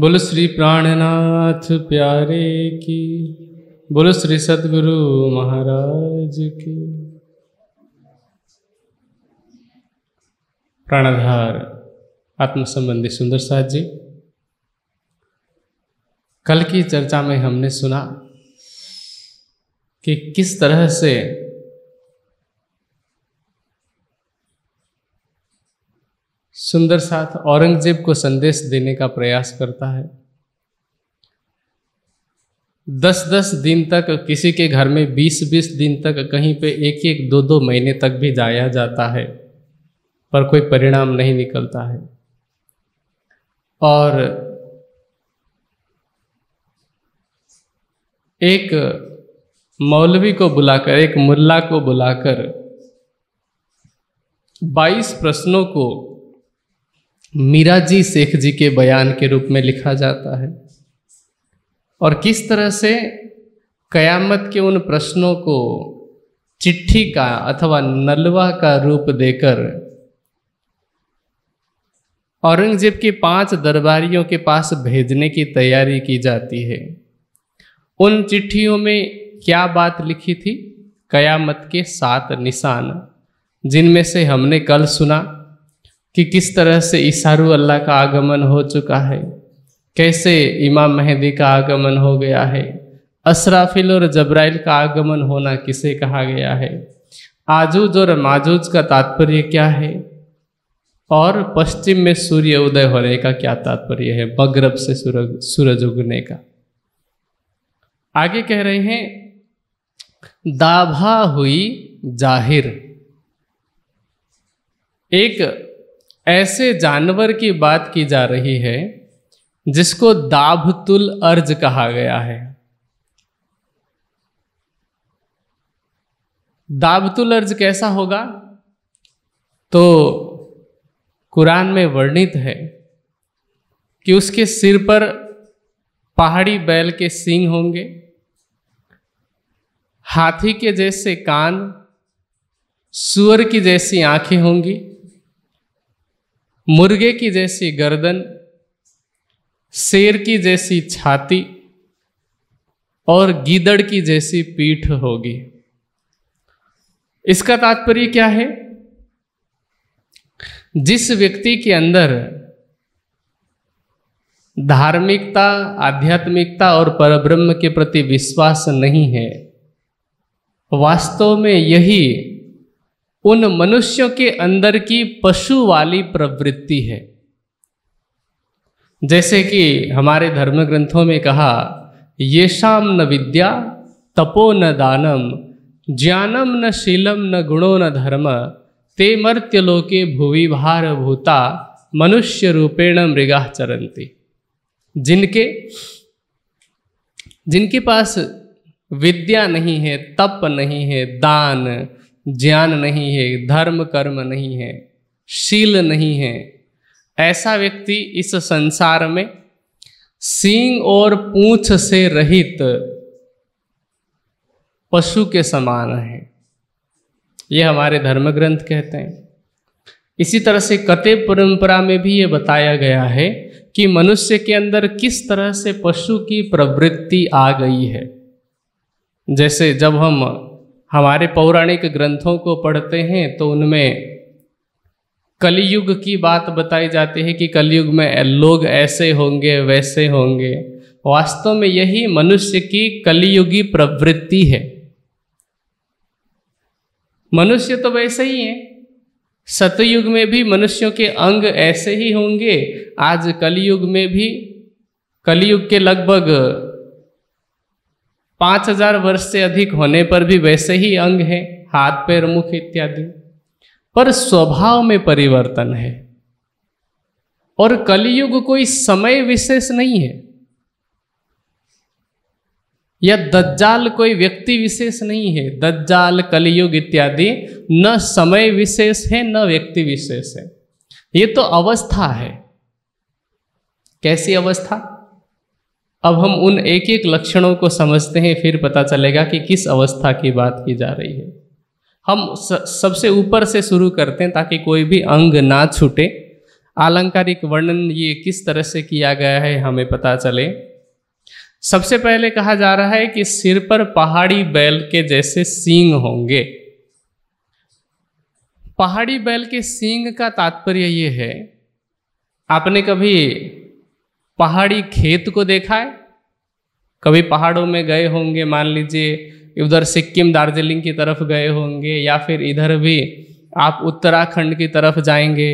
बोलो श्री प्राणनाथ प्यारे की बोलो श्री सदगुरु महाराज की प्राणाधार आत्म संबंधी सुंदर साहद जी कल की चर्चा में हमने सुना कि किस तरह से सुंदर साथ औरंगजेब को संदेश देने का प्रयास करता है दस दस दिन तक किसी के घर में बीस बीस दिन तक कहीं पे एक एक दो दो महीने तक भी जाया जाता है पर कोई परिणाम नहीं निकलता है और एक मौलवी को बुलाकर एक मुल्ला को बुलाकर 22 प्रश्नों को मीरा जी शेख जी के बयान के रूप में लिखा जाता है और किस तरह से कयामत के उन प्रश्नों को चिट्ठी का अथवा नलवा का रूप देकर औरंगजेब के पांच दरबारियों के पास भेजने की तैयारी की जाती है उन चिट्ठियों में क्या बात लिखी थी कयामत के सात निशान जिनमें से हमने कल सुना कि किस तरह से इशारू अल्लाह का आगमन हो चुका है कैसे इमाम मेहदी का आगमन हो गया है असराफिल और जबराइल का आगमन होना किसे कहा गया है आजूज और माजूज का तात्पर्य क्या है और पश्चिम में सूर्य उदय होने का क्या तात्पर्य है बगरब से सूरज सूरज उगने का आगे कह रहे हैं दाभा हुई जाहिर एक ऐसे जानवर की बात की जा रही है जिसको दाभतुल अर्ज कहा गया है दाभतुल अर्ज कैसा होगा तो कुरान में वर्णित है कि उसके सिर पर पहाड़ी बैल के सिंह होंगे हाथी के जैसे कान सुअर की जैसी आंखें होंगी मुर्गे की जैसी गर्दन शेर की जैसी छाती और गीदड़ की जैसी पीठ होगी इसका तात्पर्य क्या है जिस व्यक्ति के अंदर धार्मिकता आध्यात्मिकता और परब्रह्म के प्रति विश्वास नहीं है वास्तव में यही उन मनुष्यों के अंदर की पशु वाली प्रवृत्ति है जैसे कि हमारे धर्म ग्रंथों में कहा ये शाम न विद्या तपो न दानम ज्ञानम न शीलम न गुणो न धर्म ते मर्त्यलोके भूवि भार भूता मनुष्य रूपेण मृगा चरंती जिनके जिनके पास विद्या नहीं है तप नहीं है दान ज्ञान नहीं है धर्म कर्म नहीं है शील नहीं है ऐसा व्यक्ति इस संसार में सींग और पूछ से रहित पशु के समान है ये हमारे धर्म ग्रंथ कहते हैं इसी तरह से कते परंपरा में भी ये बताया गया है कि मनुष्य के अंदर किस तरह से पशु की प्रवृत्ति आ गई है जैसे जब हम हमारे पौराणिक ग्रंथों को पढ़ते हैं तो उनमें कलयुग की बात बताई जाती है कि कलयुग में लोग ऐसे होंगे वैसे होंगे वास्तव में यही मनुष्य की कलयुगी प्रवृत्ति है मनुष्य तो वैसे ही है सतयुग में भी मनुष्यों के अंग ऐसे ही होंगे आज कलयुग में भी कलयुग के लगभग पाँच हजार वर्ष से अधिक होने पर भी वैसे ही अंग है हाथ पैर मुख इत्यादि पर स्वभाव में परिवर्तन है और कलयुग कोई समय विशेष नहीं है या दज्जाल कोई व्यक्ति विशेष नहीं है दज्जाल कलयुग इत्यादि न समय विशेष है न व्यक्ति विशेष है ये तो अवस्था है कैसी अवस्था अब हम उन एक एक लक्षणों को समझते हैं फिर पता चलेगा कि किस अवस्था की बात की जा रही है हम सबसे ऊपर से शुरू करते हैं ताकि कोई भी अंग ना छूटे आलंकारिक वर्णन ये किस तरह से किया गया है हमें पता चले सबसे पहले कहा जा रहा है कि सिर पर पहाड़ी बैल के जैसे सींग होंगे पहाड़ी बैल के सींग का तात्पर्य ये है आपने कभी पहाड़ी खेत को देखा है कभी पहाड़ों में गए होंगे मान लीजिए उधर सिक्किम दार्जिलिंग की तरफ गए होंगे या फिर इधर भी आप उत्तराखंड की तरफ जाएंगे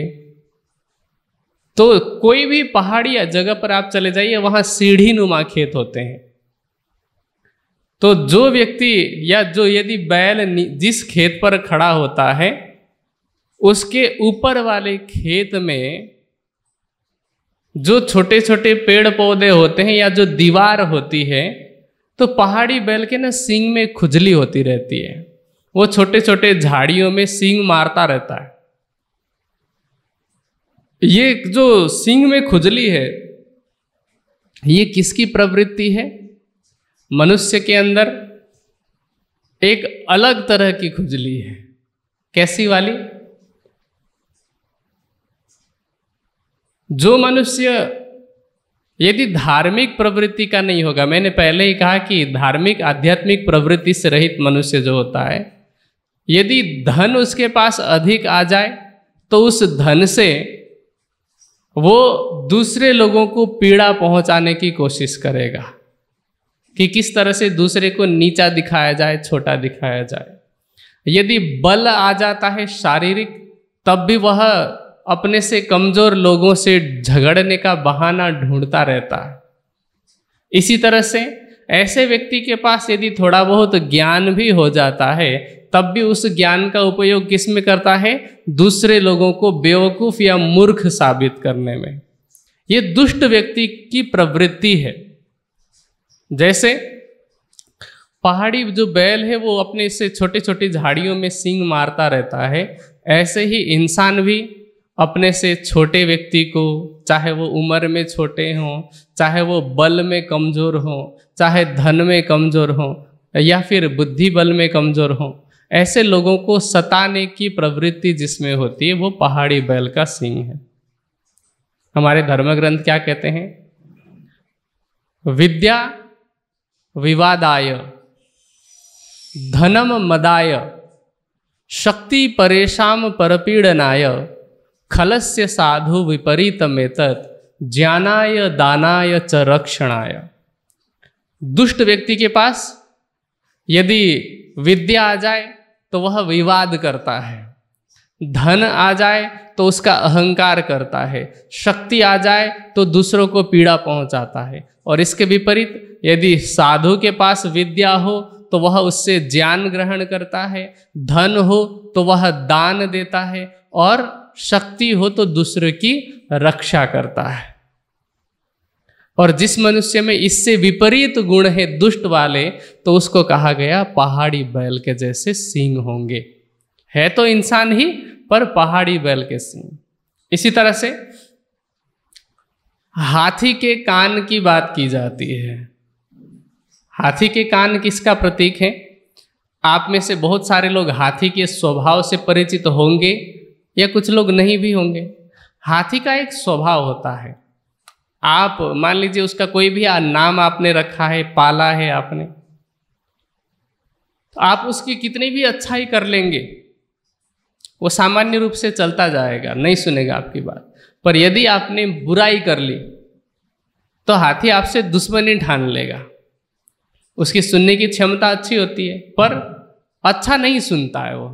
तो कोई भी पहाड़ी या जगह पर आप चले जाइए वहां सीढ़ी नुमा खेत होते हैं तो जो व्यक्ति या जो यदि बैल जिस खेत पर खड़ा होता है उसके ऊपर वाले खेत में जो छोटे छोटे पेड़ पौधे होते हैं या जो दीवार होती है तो पहाड़ी बैल के ना सिंग में खुजली होती रहती है वो छोटे छोटे झाड़ियों में सिंग मारता रहता है ये जो सिंग में खुजली है ये किसकी प्रवृत्ति है मनुष्य के अंदर एक अलग तरह की खुजली है कैसी वाली जो मनुष्य यदि धार्मिक प्रवृत्ति का नहीं होगा मैंने पहले ही कहा कि धार्मिक आध्यात्मिक प्रवृत्ति से रहित मनुष्य जो होता है यदि धन उसके पास अधिक आ जाए तो उस धन से वो दूसरे लोगों को पीड़ा पहुंचाने की कोशिश करेगा कि किस तरह से दूसरे को नीचा दिखाया जाए छोटा दिखाया जाए यदि बल आ जाता है शारीरिक तब भी वह अपने से कमजोर लोगों से झगड़ने का बहाना ढूंढता रहता है इसी तरह से ऐसे व्यक्ति के पास यदि थोड़ा बहुत ज्ञान भी हो जाता है तब भी उस ज्ञान का उपयोग किस में करता है दूसरे लोगों को बेवकूफ या मूर्ख साबित करने में ये दुष्ट व्यक्ति की प्रवृत्ति है जैसे पहाड़ी जो बैल है वो अपने से छोटे छोटे झाड़ियों में सिंग मारता रहता है ऐसे ही इंसान भी अपने से छोटे व्यक्ति को चाहे वो उम्र में छोटे हों चाहे वो बल में कमज़ोर हों चाहे धन में कमज़ोर हों या फिर बुद्धि बल में कमज़ोर हों ऐसे लोगों को सताने की प्रवृत्ति जिसमें होती है वो पहाड़ी बैल का सिंह है हमारे धर्म ग्रंथ क्या कहते हैं विद्या विवादाय धनम मदाय शक्ति परेशान परपीड़नाय खलस्य साधु विपरीतमेत ज्ञानाय दानाय च रक्षणाय दुष्ट व्यक्ति के पास यदि विद्या आ जाए तो वह विवाद करता है धन आ जाए तो उसका अहंकार करता है शक्ति आ जाए तो दूसरों को पीड़ा पहुंचाता है और इसके विपरीत यदि साधु के पास विद्या हो तो वह उससे ज्ञान ग्रहण करता है धन हो तो वह दान देता है और शक्ति हो तो दूसरे की रक्षा करता है और जिस मनुष्य में इससे विपरीत गुण है दुष्ट वाले तो उसको कहा गया पहाड़ी बैल के जैसे सिंह होंगे है तो इंसान ही पर पहाड़ी बैल के सिंह इसी तरह से हाथी के कान की बात की जाती है हाथी के कान किसका प्रतीक है आप में से बहुत सारे लोग हाथी के स्वभाव से परिचित होंगे या कुछ लोग नहीं भी होंगे हाथी का एक स्वभाव होता है आप मान लीजिए उसका कोई भी नाम आपने रखा है पाला है आपने तो आप उसकी कितनी भी अच्छाई कर लेंगे वो सामान्य रूप से चलता जाएगा नहीं सुनेगा आपकी बात पर यदि आपने बुराई कर ली तो हाथी आपसे दुश्मनी ठान लेगा उसकी सुनने की क्षमता अच्छी होती है पर अच्छा नहीं सुनता है वो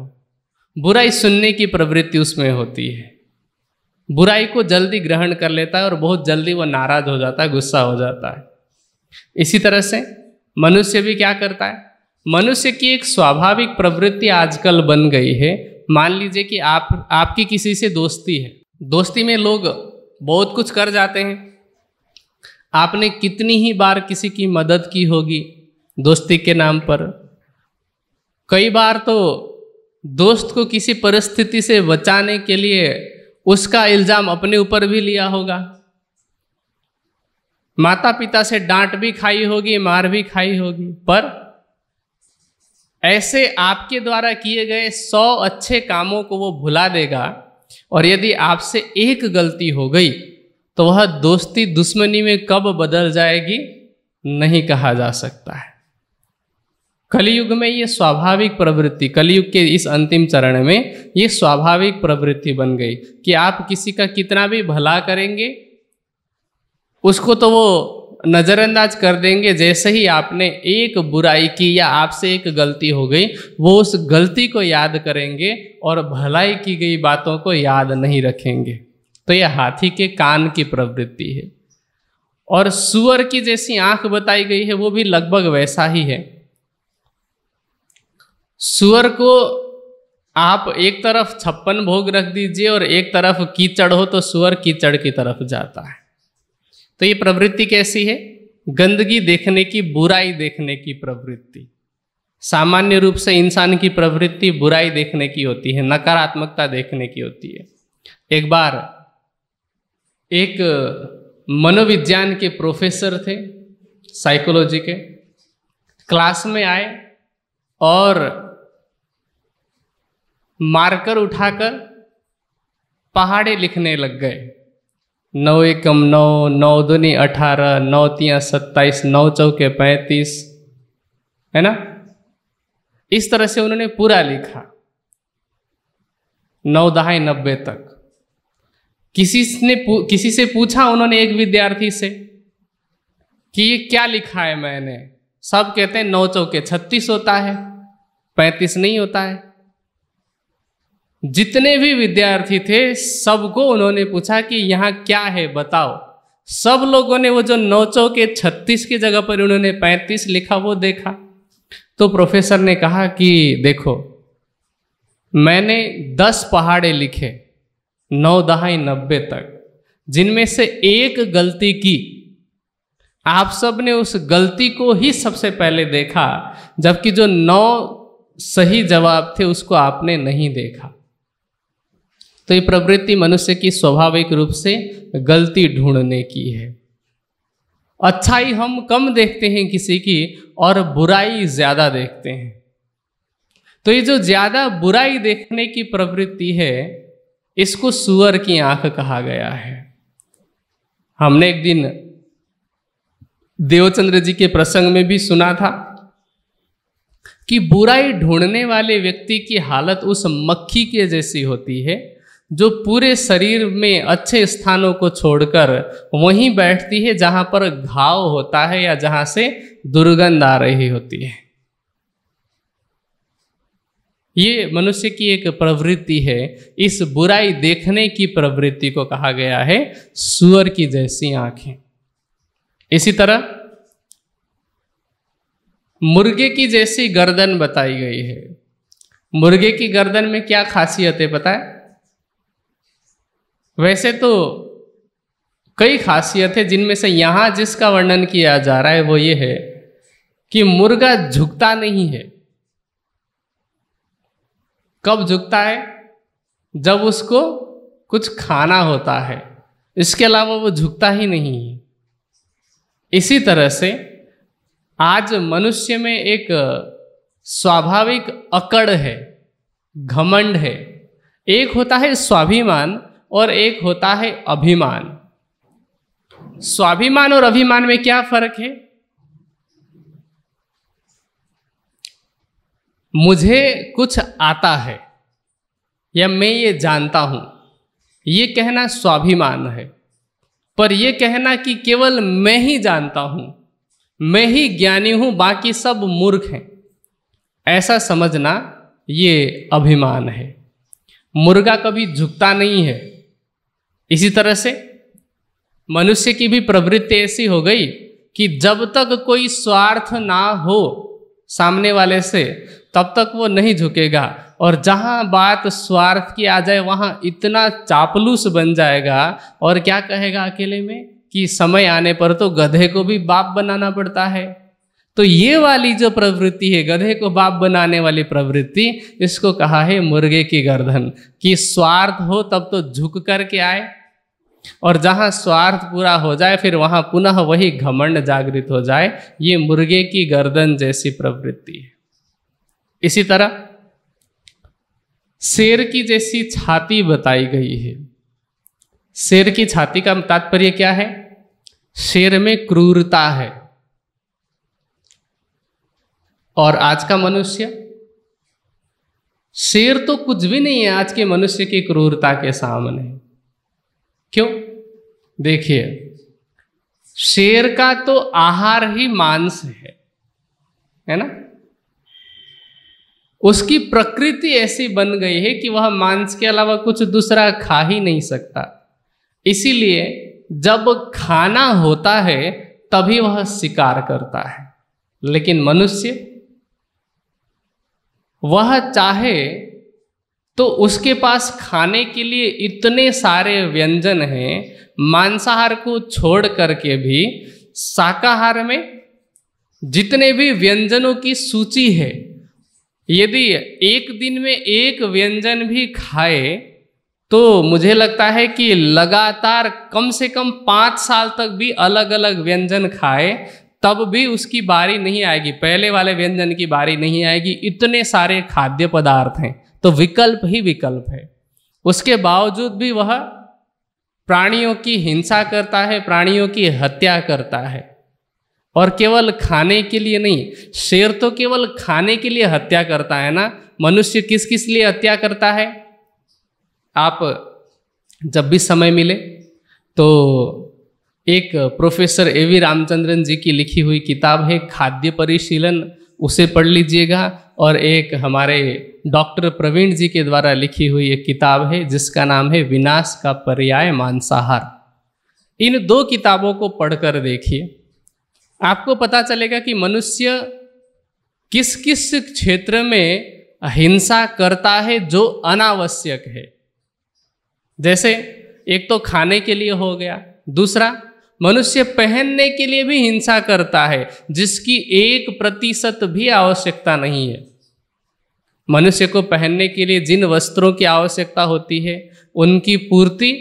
बुराई सुनने की प्रवृत्ति उसमें होती है बुराई को जल्दी ग्रहण कर लेता है और बहुत जल्दी वो नाराज हो जाता है गुस्सा हो जाता है इसी तरह से मनुष्य भी क्या करता है मनुष्य की एक स्वाभाविक प्रवृत्ति आजकल बन गई है मान लीजिए कि आप आपकी किसी से दोस्ती है दोस्ती में लोग बहुत कुछ कर जाते हैं आपने कितनी ही बार किसी की मदद की होगी दोस्ती के नाम पर कई बार तो दोस्त को किसी परिस्थिति से बचाने के लिए उसका इल्ज़ाम अपने ऊपर भी लिया होगा माता पिता से डांट भी खाई होगी मार भी खाई होगी पर ऐसे आपके द्वारा किए गए सौ अच्छे कामों को वो भुला देगा और यदि आपसे एक गलती हो गई तो वह दोस्ती दुश्मनी में कब बदल जाएगी नहीं कहा जा सकता है कलयुग में ये स्वाभाविक प्रवृत्ति कलयुग के इस अंतिम चरण में ये स्वाभाविक प्रवृत्ति बन गई कि आप किसी का कितना भी भला करेंगे उसको तो वो नज़रअंदाज कर देंगे जैसे ही आपने एक बुराई की या आपसे एक गलती हो गई वो उस गलती को याद करेंगे और भलाई की गई बातों को याद नहीं रखेंगे तो यह हाथी के कान की प्रवृत्ति है और सुअर की जैसी आंख बताई गई है वो भी लगभग वैसा ही है सुअर को आप एक तरफ छप्पन भोग रख दीजिए और एक तरफ कीचड़ हो तो सुअर कीचड़ की तरफ जाता है तो ये प्रवृत्ति कैसी है गंदगी देखने की बुराई देखने की प्रवृत्ति सामान्य रूप से इंसान की प्रवृत्ति बुराई देखने की होती है नकारात्मकता देखने की होती है एक बार एक मनोविज्ञान के प्रोफेसर थे साइकोलॉजी के क्लास में आए और मार्कर उठाकर पहाड़े लिखने लग गए नौ एकम नौ नौ दुनी अठारह नौ तिया सत्ताईस नौ चौके पैंतीस है ना इस तरह से उन्होंने पूरा लिखा नौ दहाई नब्बे तक किसी ने किसी से पूछा उन्होंने एक विद्यार्थी से कि ये क्या लिखा है मैंने सब कहते हैं नौ चौके छत्तीस होता है पैंतीस नहीं होता है जितने भी विद्यार्थी थे सबको उन्होंने पूछा कि यहाँ क्या है बताओ सब लोगों ने वो जो नौ के छत्तीस की जगह पर उन्होंने पैंतीस लिखा वो देखा तो प्रोफेसर ने कहा कि देखो मैंने दस पहाड़े लिखे नौ दहाई नब्बे तक जिनमें से एक गलती की आप सब ने उस गलती को ही सबसे पहले देखा जबकि जो नौ सही जवाब थे उसको आपने नहीं देखा तो ये प्रवृत्ति मनुष्य की स्वाभाविक रूप से गलती ढूंढने की है अच्छाई हम कम देखते हैं किसी की और बुराई ज़्यादा देखते हैं तो ये जो ज़्यादा बुराई देखने की प्रवृत्ति है इसको सुअर की आंख कहा गया है हमने एक दिन देवचंद्र जी के प्रसंग में भी सुना था कि बुराई ढूंढने वाले व्यक्ति की हालत उस मक्खी के जैसी होती है जो पूरे शरीर में अच्छे स्थानों को छोड़कर वहीं बैठती है जहां पर घाव होता है या जहां से दुर्गंध आ रही होती है ये मनुष्य की एक प्रवृत्ति है इस बुराई देखने की प्रवृत्ति को कहा गया है सुअर की जैसी आंखें इसी तरह मुर्गे की जैसी गर्दन बताई गई है मुर्गे की गर्दन में क्या खासियत है पता है वैसे तो कई खासियत है जिनमें से यहां जिसका वर्णन किया जा रहा है वो ये है कि मुर्गा झुकता नहीं है कब झुकता है जब उसको कुछ खाना होता है इसके अलावा वो झुकता ही नहीं है इसी तरह से आज मनुष्य में एक स्वाभाविक अकड़ है घमंड है एक होता है स्वाभिमान और एक होता है अभिमान स्वाभिमान और अभिमान में क्या फर्क है मुझे कुछ आता है या मैं ये जानता हूं ये कहना स्वाभिमान है पर यह कहना कि केवल मैं ही जानता हूं मैं ही ज्ञानी हूं बाकी सब मूर्ख हैं ऐसा समझना ये अभिमान है मुर्गा कभी झुकता नहीं है इसी तरह से मनुष्य की भी प्रवृत्ति ऐसी हो गई कि जब तक कोई स्वार्थ ना हो सामने वाले से तब तक वो नहीं झुकेगा और जहाँ बात स्वार्थ की आ जाए वहाँ इतना चापलूस बन जाएगा और क्या कहेगा अकेले में कि समय आने पर तो गधे को भी बाप बनाना पड़ता है तो ये वाली जो प्रवृत्ति है गधे को बाप बनाने वाली प्रवृत्ति इसको कहा है मुर्गे की गर्दन कि स्वार्थ हो तब तो झुक करके आए और जहाँ स्वार्थ पूरा हो जाए फिर वहाँ पुनः वही घमंड जागृत हो जाए ये मुर्गे की गर्दन जैसी प्रवृत्ति है इसी तरह शेर की जैसी छाती बताई गई है शेर की छाती का तात्पर्य क्या है शेर में क्रूरता है और आज का मनुष्य शेर तो कुछ भी नहीं है आज के मनुष्य की क्रूरता के सामने क्यों देखिए शेर का तो आहार ही मांस है है ना उसकी प्रकृति ऐसी बन गई है कि वह मांस के अलावा कुछ दूसरा खा ही नहीं सकता इसीलिए जब खाना होता है तभी वह शिकार करता है लेकिन मनुष्य वह चाहे तो उसके पास खाने के लिए इतने सारे व्यंजन हैं मांसाहार को छोड़ करके भी शाकाहार में जितने भी व्यंजनों की सूची है यदि एक दिन में एक व्यंजन भी खाए तो मुझे लगता है कि लगातार कम से कम पाँच साल तक भी अलग अलग व्यंजन खाए तब भी उसकी बारी नहीं आएगी पहले वाले व्यंजन की बारी नहीं आएगी इतने सारे खाद्य पदार्थ हैं तो विकल्प ही विकल्प है उसके बावजूद भी वह प्राणियों की हिंसा करता है प्राणियों की हत्या करता है और केवल खाने के लिए नहीं शेर तो केवल खाने के लिए हत्या करता है ना मनुष्य किस किस लिए हत्या करता है आप जब भी समय मिले तो एक professor A V Ramachandran ji की लिखी हुई किताब है खाद्य परिशीलन उसे पढ़ लीजिएगा और एक हमारे डॉक्टर प्रवीण जी के द्वारा लिखी हुई एक किताब है जिसका नाम है विनाश का पर्याय मांसाहार इन दो किताबों को पढ़कर देखिए आपको पता चलेगा कि मनुष्य किस किस क्षेत्र में हिंसा करता है जो अनावश्यक है जैसे एक तो खाने के लिए हो गया दूसरा मनुष्य पहनने के लिए भी हिंसा करता है जिसकी एक प्रतिशत भी आवश्यकता नहीं है मनुष्य को पहनने के लिए जिन वस्त्रों की आवश्यकता होती है उनकी पूर्ति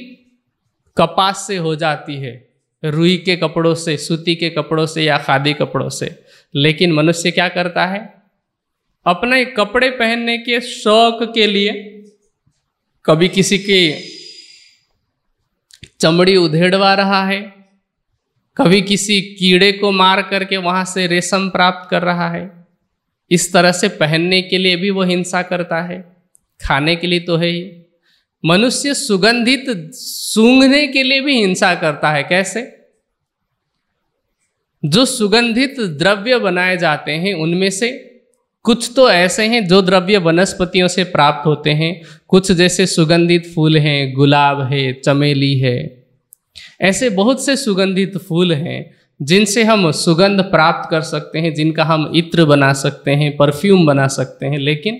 कपास से हो जाती है रुई के कपड़ों से सूती के कपड़ों से या खादी कपड़ों से लेकिन मनुष्य क्या करता है अपने कपड़े पहनने के शौक के लिए कभी किसी के चमड़ी उधेड़वा रहा है कभी किसी कीड़े को मार करके वहां से रेशम प्राप्त कर रहा है इस तरह से पहनने के लिए भी वह हिंसा करता है खाने के लिए तो है ही मनुष्य सुगंधित सूंघने के लिए भी हिंसा करता है कैसे जो सुगंधित द्रव्य बनाए जाते हैं उनमें से कुछ तो ऐसे हैं जो द्रव्य वनस्पतियों से प्राप्त होते हैं कुछ जैसे सुगंधित फूल हैं गुलाब है चमेली है ऐसे बहुत से सुगंधित फूल हैं जिनसे हम सुगंध प्राप्त कर सकते हैं जिनका हम इत्र बना सकते हैं परफ्यूम बना सकते हैं लेकिन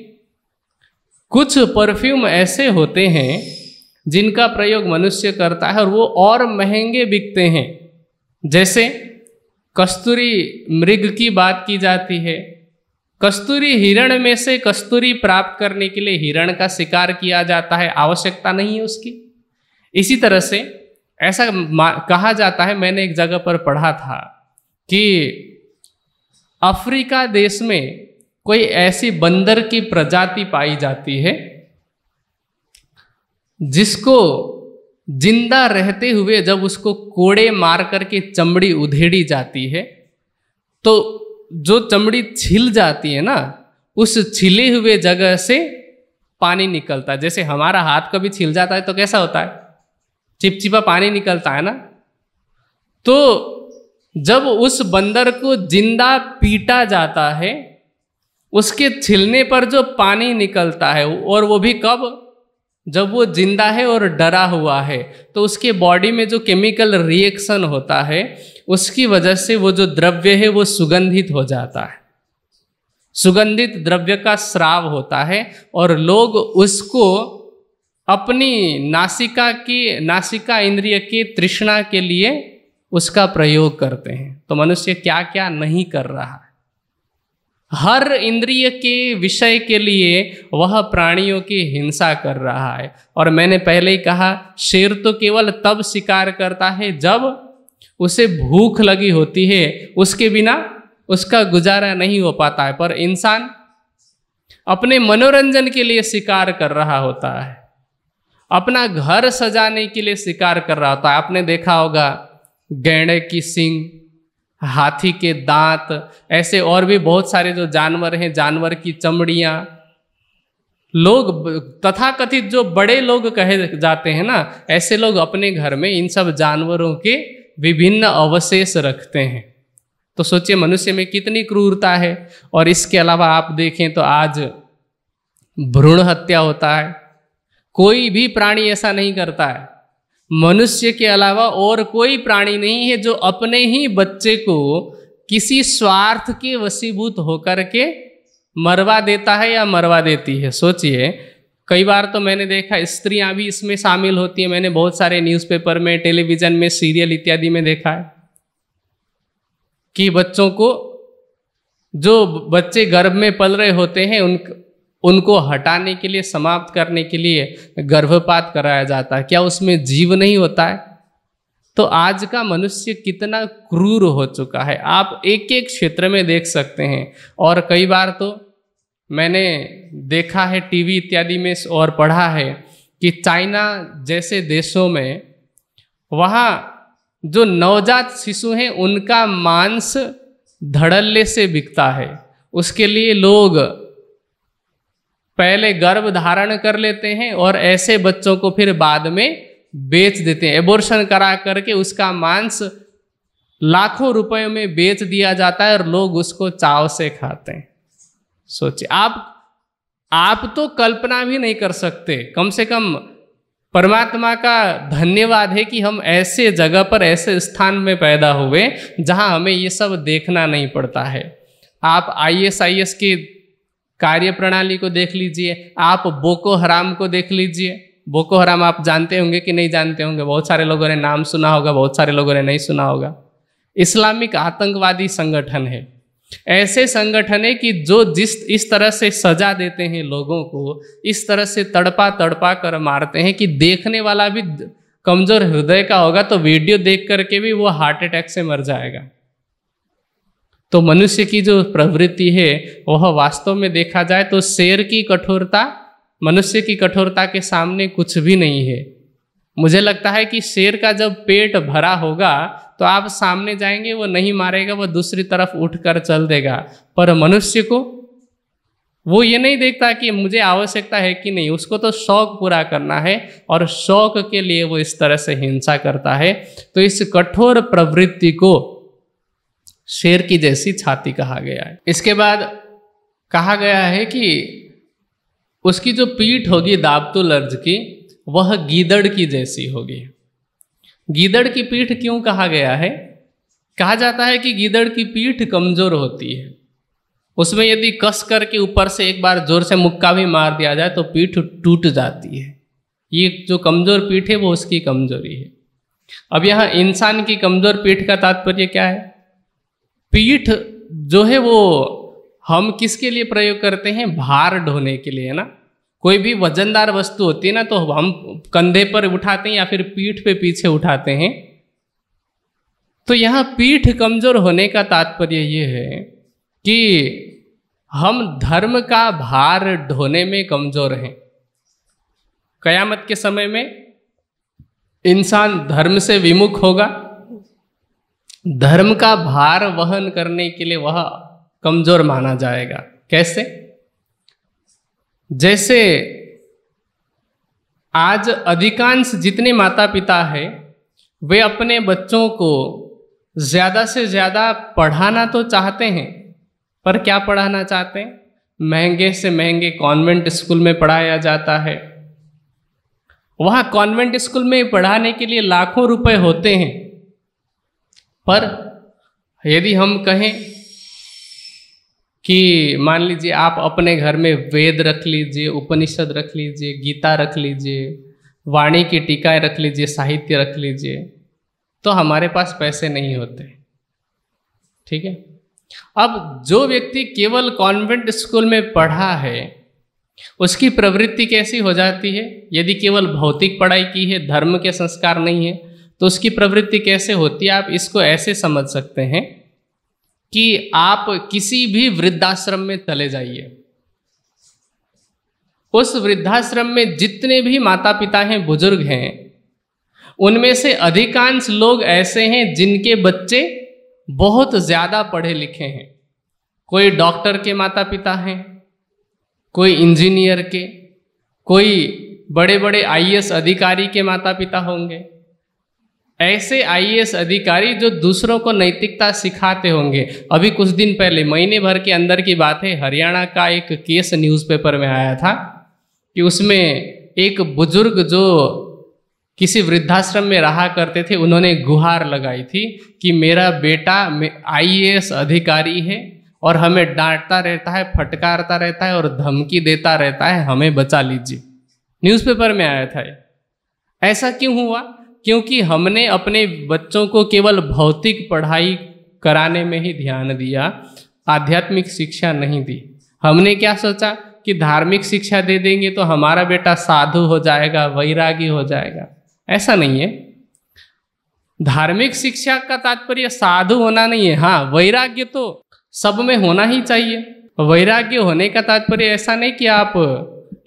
कुछ परफ्यूम ऐसे होते हैं जिनका प्रयोग मनुष्य करता है और वो और महंगे बिकते हैं जैसे कस्तूरी मृग की बात की जाती है कस्तूरी हिरण में से कस्तूरी प्राप्त करने के लिए हिरण का शिकार किया जाता है आवश्यकता नहीं है उसकी इसी तरह से ऐसा कहा जाता है मैंने एक जगह पर पढ़ा था कि अफ्रीका देश में कोई ऐसी बंदर की प्रजाति पाई जाती है जिसको जिंदा रहते हुए जब उसको कोड़े मार करके चमड़ी उधेड़ी जाती है तो जो चमड़ी छिल जाती है ना उस छिले हुए जगह से पानी निकलता है जैसे हमारा हाथ कभी छिल जाता है तो कैसा होता है चिपचिपा पानी निकलता है ना तो जब उस बंदर को जिंदा पीटा जाता है उसके छिलने पर जो पानी निकलता है और वो भी कब जब वो जिंदा है और डरा हुआ है तो उसके बॉडी में जो केमिकल रिएक्शन होता है उसकी वजह से वो जो द्रव्य है वो सुगंधित हो जाता है सुगंधित द्रव्य का श्राव होता है और लोग उसको अपनी नासिका की नासिका इंद्रिय की तृष्णा के लिए उसका प्रयोग करते हैं तो मनुष्य क्या क्या नहीं कर रहा है हर इंद्रिय के विषय के लिए वह प्राणियों की हिंसा कर रहा है और मैंने पहले ही कहा शेर तो केवल तब शिकार करता है जब उसे भूख लगी होती है उसके बिना उसका गुजारा नहीं हो पाता है पर इंसान अपने मनोरंजन के लिए शिकार कर रहा होता है अपना घर सजाने के लिए शिकार कर रहा होता है आपने देखा होगा गैंडे की सिंग हाथी के दांत ऐसे और भी बहुत सारे जो जानवर हैं जानवर की चमड़ियाँ लोग तथाकथित जो बड़े लोग कहे जाते हैं ना ऐसे लोग अपने घर में इन सब जानवरों के विभिन्न अवशेष रखते हैं तो सोचिए मनुष्य में कितनी क्रूरता है और इसके अलावा आप देखें तो आज भ्रूण हत्या होता है कोई भी प्राणी ऐसा नहीं करता है मनुष्य के अलावा और कोई प्राणी नहीं है जो अपने ही बच्चे को किसी स्वार्थ के वशीभूत होकर के मरवा देता है या मरवा देती है सोचिए कई बार तो मैंने देखा स्त्रियां भी इसमें शामिल होती हैं मैंने बहुत सारे न्यूज़पेपर में टेलीविज़न में सीरियल इत्यादि में देखा है कि बच्चों को जो बच्चे गर्भ में पल रहे होते हैं उन उनको हटाने के लिए समाप्त करने के लिए गर्भपात कराया जाता है क्या उसमें जीव नहीं होता है तो आज का मनुष्य कितना क्रूर हो चुका है आप एक एक क्षेत्र में देख सकते हैं और कई बार तो मैंने देखा है टीवी इत्यादि में और पढ़ा है कि चाइना जैसे देशों में वहाँ जो नवजात शिशु हैं उनका मांस धड़ल्ले से बिकता है उसके लिए लोग पहले गर्भ धारण कर लेते हैं और ऐसे बच्चों को फिर बाद में बेच देते हैं एबोर्शन करा करके उसका मांस लाखों रुपयों में बेच दिया जाता है और लोग उसको चाव से खाते हैं सोचिए आप आप तो कल्पना भी नहीं कर सकते कम से कम परमात्मा का धन्यवाद है कि हम ऐसे जगह पर ऐसे स्थान में पैदा हुए जहां हमें ये सब देखना नहीं पड़ता है आप आई एस आई एस की कार्य प्रणाली को देख लीजिए आप बोको हराम को देख लीजिए बोको हराम आप जानते होंगे कि नहीं जानते होंगे बहुत सारे लोगों ने नाम सुना होगा बहुत सारे लोगों ने नहीं सुना होगा इस्लामिक आतंकवादी संगठन है ऐसे संगठन है कि जो जिस इस तरह से सजा देते हैं लोगों को इस तरह से तड़पा तड़पा कर मारते हैं कि देखने वाला भी कमजोर हृदय का होगा तो वीडियो देख करके भी वो हार्ट अटैक से मर जाएगा तो मनुष्य की जो प्रवृत्ति है वह वास्तव में देखा जाए तो शेर की कठोरता मनुष्य की कठोरता के सामने कुछ भी नहीं है मुझे लगता है कि शेर का जब पेट भरा होगा तो आप सामने जाएंगे वो नहीं मारेगा वो दूसरी तरफ उठकर चल देगा पर मनुष्य को वो ये नहीं देखता कि मुझे आवश्यकता है कि नहीं उसको तो शौक पूरा करना है और शौक के लिए वो इस तरह से हिंसा करता है तो इस कठोर प्रवृत्ति को शेर की जैसी छाती कहा गया है इसके बाद कहा गया है कि उसकी जो पीठ होगी दाबतुल अर्ज की वह गीदड़ की जैसी होगी गीदड़ की पीठ क्यों कहा गया है कहा जाता है कि गीदड़ की पीठ कमज़ोर होती है उसमें यदि कस करके ऊपर से एक बार जोर से मुक्का भी मार दिया जाए तो पीठ टूट जाती है ये जो कमज़ोर पीठ है वो उसकी कमज़ोरी है अब यहाँ इंसान की कमज़ोर पीठ का तात्पर्य क्या है पीठ जो है वो हम किसके लिए प्रयोग करते हैं भार ढोने के लिए है ना कोई भी वजनदार वस्तु होती है ना तो हम कंधे पर उठाते हैं या फिर पीठ पे पीछे उठाते हैं तो यहाँ पीठ कमजोर होने का तात्पर्य ये है कि हम धर्म का भार ढोने में कमजोर हैं कयामत के समय में इंसान धर्म से विमुख होगा धर्म का भार वहन करने के लिए वह कमजोर माना जाएगा कैसे जैसे आज अधिकांश जितने माता पिता है वे अपने बच्चों को ज़्यादा से ज़्यादा पढ़ाना तो चाहते हैं पर क्या पढ़ाना चाहते हैं महंगे से महंगे कॉन्वेंट स्कूल में पढ़ाया जाता है वहाँ कॉन्वेंट स्कूल में पढ़ाने के लिए लाखों रुपए होते हैं पर यदि हम कहें कि मान लीजिए आप अपने घर में वेद रख लीजिए उपनिषद रख लीजिए गीता रख लीजिए वाणी की टीकाएं रख लीजिए साहित्य रख लीजिए तो हमारे पास पैसे नहीं होते ठीक है अब जो व्यक्ति केवल कॉन्वेंट स्कूल में पढ़ा है उसकी प्रवृत्ति कैसी हो जाती है यदि केवल भौतिक पढ़ाई की है धर्म के संस्कार नहीं है तो उसकी प्रवृत्ति कैसे होती है आप इसको ऐसे समझ सकते हैं कि आप किसी भी वृद्धाश्रम में चले जाइए उस वृद्धाश्रम में जितने भी माता पिता हैं बुजुर्ग हैं उनमें से अधिकांश लोग ऐसे हैं जिनके बच्चे बहुत ज़्यादा पढ़े लिखे हैं कोई डॉक्टर के माता पिता हैं कोई इंजीनियर के कोई बड़े बड़े आईएएस अधिकारी के माता पिता होंगे ऐसे आईएएस अधिकारी जो दूसरों को नैतिकता सिखाते होंगे अभी कुछ दिन पहले महीने भर के अंदर की बात है हरियाणा का एक केस न्यूज़पेपर में आया था कि उसमें एक बुजुर्ग जो किसी वृद्धाश्रम में रहा करते थे उन्होंने गुहार लगाई थी कि मेरा बेटा आईएएस अधिकारी है और हमें डांटता रहता है फटकारता रहता है और धमकी देता रहता है हमें बचा लीजिए न्यूज़पेपर में आया था ऐसा क्यों हुआ क्योंकि हमने अपने बच्चों को केवल भौतिक पढ़ाई कराने में ही ध्यान दिया आध्यात्मिक शिक्षा नहीं दी हमने क्या सोचा कि धार्मिक शिक्षा दे देंगे तो हमारा बेटा साधु हो जाएगा वैरागी हो जाएगा ऐसा नहीं है धार्मिक शिक्षा का तात्पर्य साधु होना नहीं है हाँ वैराग्य तो सब में होना ही चाहिए वैराग्य होने का तात्पर्य ऐसा नहीं कि आप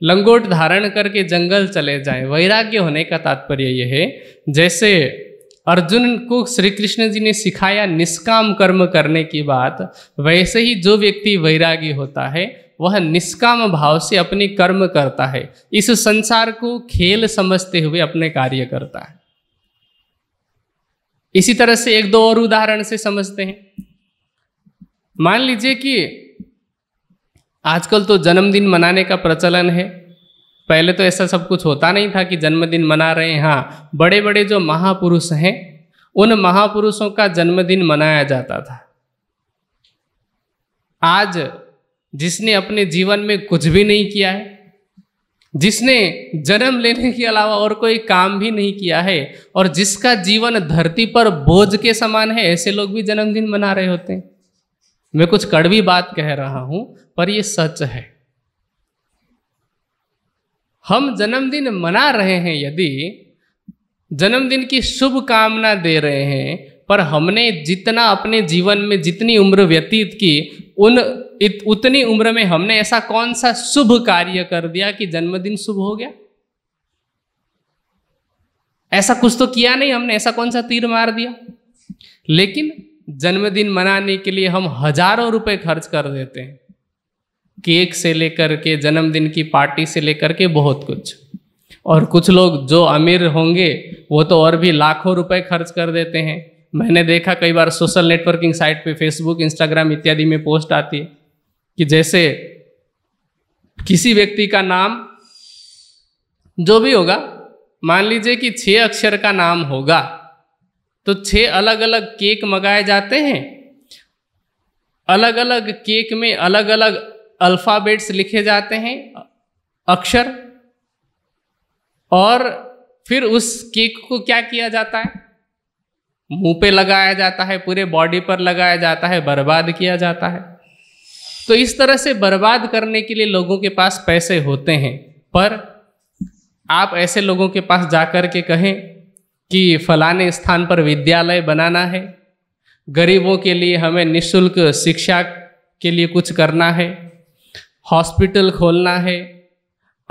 लंगोट धारण करके जंगल चले जाएं वैराग्य होने का तात्पर्य यह है जैसे अर्जुन को श्री कृष्ण जी ने सिखाया निष्काम कर्म करने की बात वैसे ही जो व्यक्ति वैरागी होता है वह निष्काम भाव से अपने कर्म करता है इस संसार को खेल समझते हुए अपने कार्य करता है इसी तरह से एक दो और उदाहरण से समझते हैं मान लीजिए कि आजकल तो जन्मदिन मनाने का प्रचलन है पहले तो ऐसा सब कुछ होता नहीं था कि जन्मदिन मना रहे हैं हाँ बड़े बड़े जो महापुरुष हैं उन महापुरुषों का जन्मदिन मनाया जाता था आज जिसने अपने जीवन में कुछ भी नहीं किया है जिसने जन्म लेने के अलावा और कोई काम भी नहीं किया है और जिसका जीवन धरती पर बोझ के समान है ऐसे लोग भी जन्मदिन मना रहे होते हैं मैं कुछ कड़वी बात कह रहा हूं पर यह सच है हम जन्मदिन मना रहे हैं यदि जन्मदिन की शुभकामना दे रहे हैं पर हमने जितना अपने जीवन में जितनी उम्र व्यतीत की उन इत, उतनी उम्र में हमने ऐसा कौन सा शुभ कार्य कर दिया कि जन्मदिन शुभ हो गया ऐसा कुछ तो किया नहीं हमने ऐसा कौन सा तीर मार दिया लेकिन जन्मदिन मनाने के लिए हम हजारों रुपए खर्च कर देते हैं केक से लेकर के जन्मदिन की पार्टी से लेकर के बहुत कुछ और कुछ लोग जो अमीर होंगे वो तो और भी लाखों रुपए खर्च कर देते हैं मैंने देखा कई बार सोशल नेटवर्किंग साइट पे फेसबुक इंस्टाग्राम इत्यादि में पोस्ट आती है कि जैसे किसी व्यक्ति का नाम जो भी होगा मान लीजिए कि छः अक्षर का नाम होगा तो छह अलग अलग केक मंगाए जाते हैं अलग अलग केक में अलग अलग अल्फ़ाबेट्स लिखे जाते हैं अक्षर और फिर उस केक को क्या किया जाता है मुंह पे लगाया जाता है पूरे बॉडी पर लगाया जाता है बर्बाद किया जाता है तो इस तरह से बर्बाद करने के लिए लोगों के पास पैसे होते हैं पर आप ऐसे लोगों के पास जाकर के कहें कि फलाने स्थान पर विद्यालय बनाना है गरीबों के लिए हमें निशुल्क शिक्षा के लिए कुछ करना है हॉस्पिटल खोलना है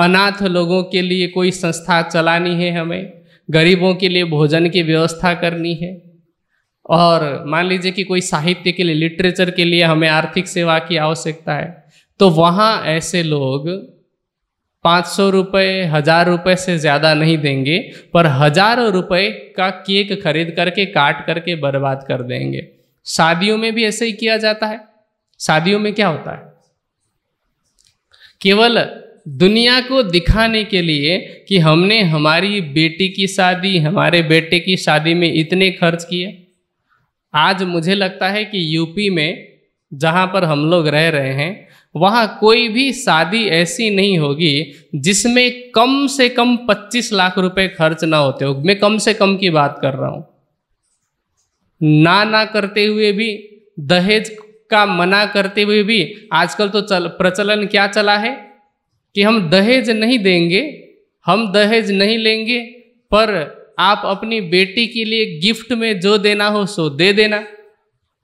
अनाथ लोगों के लिए कोई संस्था चलानी है हमें गरीबों के लिए भोजन की व्यवस्था करनी है और मान लीजिए कि कोई साहित्य के लिए लिटरेचर के लिए हमें आर्थिक सेवा की आवश्यकता है तो वहाँ ऐसे लोग पाँच सौ रुपये हजार रुपये से ज़्यादा नहीं देंगे पर हजारों रुपये का केक खरीद करके काट करके बर्बाद कर देंगे शादियों में भी ऐसे ही किया जाता है शादियों में क्या होता है केवल दुनिया को दिखाने के लिए कि हमने हमारी बेटी की शादी हमारे बेटे की शादी में इतने खर्च किए आज मुझे लगता है कि यूपी में जहाँ पर हम लोग रह रहे हैं वहाँ कोई भी शादी ऐसी नहीं होगी जिसमें कम से कम 25 लाख रुपए खर्च ना होते हो मैं कम से कम की बात कर रहा हूँ ना ना करते हुए भी दहेज का मना करते हुए भी आजकल तो चल प्रचलन क्या चला है कि हम दहेज नहीं देंगे हम दहेज नहीं लेंगे पर आप अपनी बेटी के लिए गिफ्ट में जो देना हो सो दे देना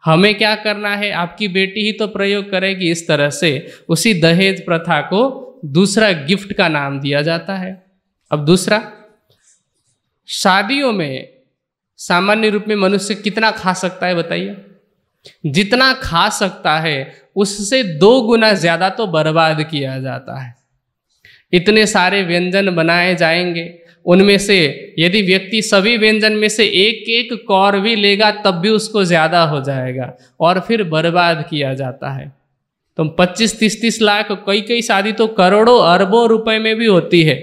हमें क्या करना है आपकी बेटी ही तो प्रयोग करेगी इस तरह से उसी दहेज प्रथा को दूसरा गिफ्ट का नाम दिया जाता है अब दूसरा शादियों में सामान्य रूप में मनुष्य कितना खा सकता है बताइए जितना खा सकता है उससे दो गुना ज़्यादा तो बर्बाद किया जाता है इतने सारे व्यंजन बनाए जाएंगे उनमें से यदि व्यक्ति सभी व्यंजन में से एक एक कौर भी लेगा तब भी उसको ज़्यादा हो जाएगा और फिर बर्बाद किया जाता है तो 25 तीस तीस लाख कई कई शादी तो करोड़ों अरबों रुपए में भी होती है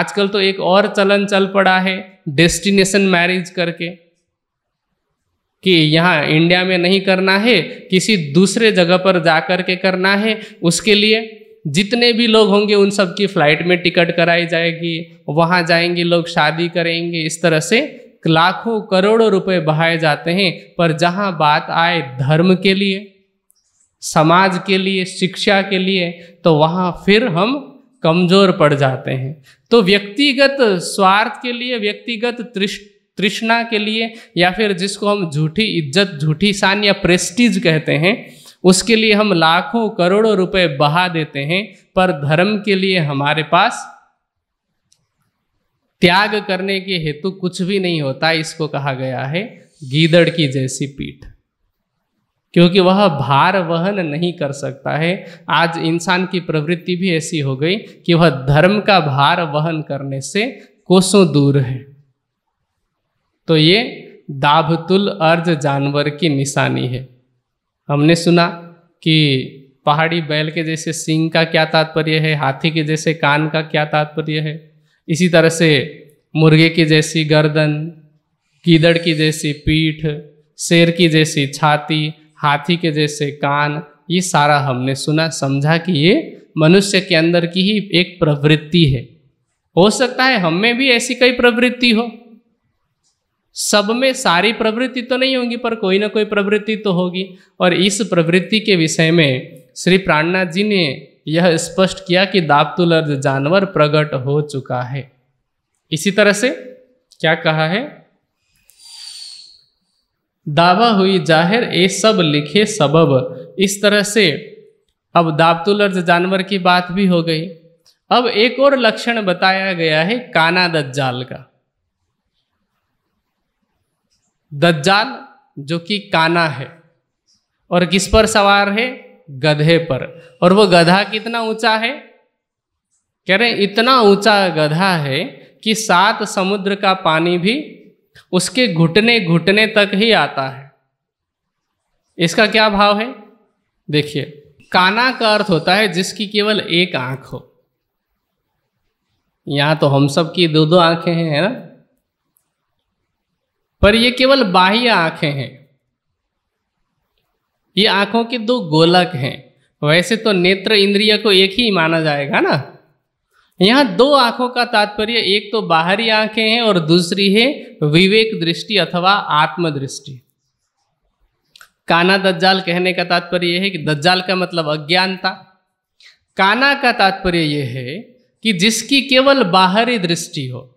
आजकल तो एक और चलन चल पड़ा है डेस्टिनेशन मैरिज करके कि यहाँ इंडिया में नहीं करना है किसी दूसरे जगह पर जा कर के करना है उसके लिए जितने भी लोग होंगे उन सब की फ्लाइट में टिकट कराई जाएगी वहाँ जाएंगे लोग शादी करेंगे इस तरह से लाखों करोड़ों रुपए बहाए जाते हैं पर जहाँ बात आए धर्म के लिए समाज के लिए शिक्षा के लिए तो वहाँ फिर हम कमज़ोर पड़ जाते हैं तो व्यक्तिगत स्वार्थ के लिए व्यक्तिगत त्रिश तृष्णा के लिए या फिर जिसको हम झूठी इज्जत झूठी शान या प्रेस्टीज कहते हैं उसके लिए हम लाखों करोड़ों रुपए बहा देते हैं पर धर्म के लिए हमारे पास त्याग करने के हेतु कुछ भी नहीं होता इसको कहा गया है गीदड़ की जैसी पीठ क्योंकि वह भार वहन नहीं कर सकता है आज इंसान की प्रवृत्ति भी ऐसी हो गई कि वह धर्म का भार वहन करने से कोसों दूर है तो ये दाभतुल अर्ज जानवर की निशानी है हमने सुना कि पहाड़ी बैल के जैसे सिंह का क्या तात्पर्य है हाथी के जैसे कान का क्या तात्पर्य है इसी तरह से मुर्गे की जैसी गर्दन कीदड़ की जैसी पीठ शेर की जैसी छाती हाथी के जैसे कान ये सारा हमने सुना समझा कि ये मनुष्य के अंदर की ही एक प्रवृत्ति है हो सकता है हम में भी ऐसी कई प्रवृत्ति हो सब में सारी प्रवृत्ति तो नहीं होगी पर कोई ना कोई प्रवृत्ति तो होगी और इस प्रवृत्ति के विषय में श्री प्राणनाथ जी ने यह स्पष्ट किया कि दाबतुल जानवर प्रकट हो चुका है इसी तरह से क्या कहा है दावा हुई जाहिर ये सब लिखे सबब इस तरह से अब दाबतुल अर्ज जानवर की बात भी हो गई अब एक और लक्षण बताया गया है काना जाल का दज्जाल जो कि काना है और किस पर सवार है गधे पर और वो गधा कितना ऊंचा है कह रहे इतना ऊंचा गधा है कि सात समुद्र का पानी भी उसके घुटने घुटने तक ही आता है इसका क्या भाव है देखिए काना का अर्थ होता है जिसकी केवल एक आंख हो यहां तो हम सब की दो दो आंखें हैं है ना पर ये केवल बाह्य आंखें हैं ये आंखों के दो गोलक हैं वैसे तो नेत्र इंद्रिय को एक ही माना जाएगा ना यहां दो आंखों का तात्पर्य एक तो बाहरी आंखें हैं और दूसरी है विवेक दृष्टि अथवा आत्मदृष्टि काना दज्जाल कहने का तात्पर्य यह है कि दज्जाल का मतलब अज्ञानता काना का तात्पर्य यह है कि जिसकी केवल बाहरी दृष्टि हो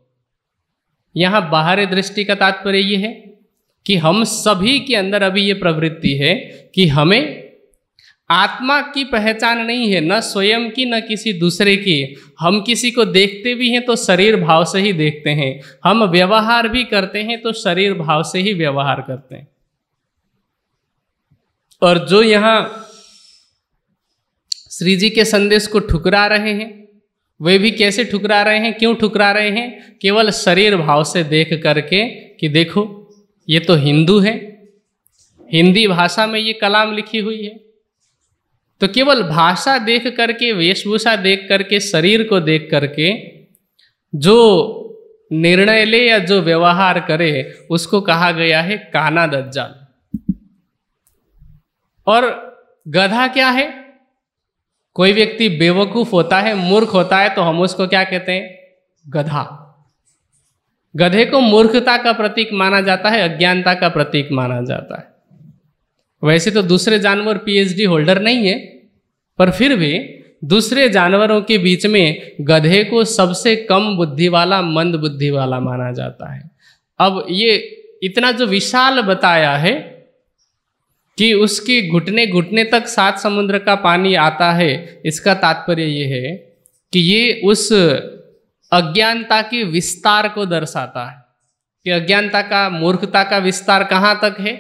यहाँ बाहर दृष्टि का तात्पर्य ये है कि हम सभी के अंदर अभी ये प्रवृत्ति है कि हमें आत्मा की पहचान नहीं है न स्वयं की न किसी दूसरे की हम किसी को देखते भी हैं तो शरीर भाव से ही देखते हैं हम व्यवहार भी करते हैं तो शरीर भाव से ही व्यवहार करते हैं और जो यहाँ श्री जी के संदेश को ठुकरा रहे हैं वे भी कैसे ठुकरा रहे हैं क्यों ठुकरा रहे हैं केवल शरीर भाव से देख करके कि देखो ये तो हिंदू है हिंदी भाषा में ये कलाम लिखी हुई है तो केवल भाषा देख करके वेशभूषा देख करके शरीर को देख करके जो निर्णय ले या जो व्यवहार करे उसको कहा गया है काना दज्जाल और गधा क्या है कोई व्यक्ति बेवकूफ होता है मूर्ख होता है तो हम उसको क्या कहते हैं गधा गधे को मूर्खता का प्रतीक माना जाता है अज्ञानता का प्रतीक माना जाता है वैसे तो दूसरे जानवर पीएचडी होल्डर नहीं है पर फिर भी दूसरे जानवरों के बीच में गधे को सबसे कम बुद्धि वाला मंद बुद्धि वाला माना जाता है अब ये इतना जो विशाल बताया है कि उसके घुटने घुटने तक सात समुद्र का पानी आता है इसका तात्पर्य ये है कि ये उस अज्ञानता के विस्तार को दर्शाता है कि अज्ञानता का मूर्खता का विस्तार कहाँ तक है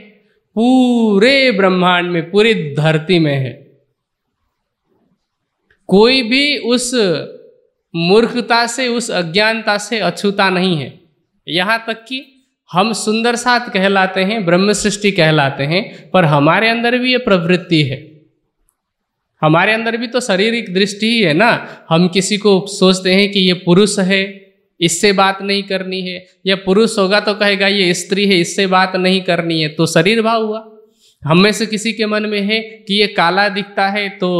पूरे ब्रह्मांड में पूरी धरती में है कोई भी उस मूर्खता से उस अज्ञानता से अछूता नहीं है यहाँ तक कि हम सुंदर सात कहलाते हैं ब्रह्म सृष्टि कहलाते हैं पर हमारे अंदर भी ये प्रवृत्ति है हमारे अंदर भी तो शारीरिक दृष्टि ही है ना हम किसी को सोचते हैं कि ये पुरुष है इससे बात नहीं करनी है या पुरुष होगा तो कहेगा ये स्त्री है इससे बात नहीं करनी है तो शरीर भाव हुआ हम में से किसी के मन में है कि ये काला दिखता है तो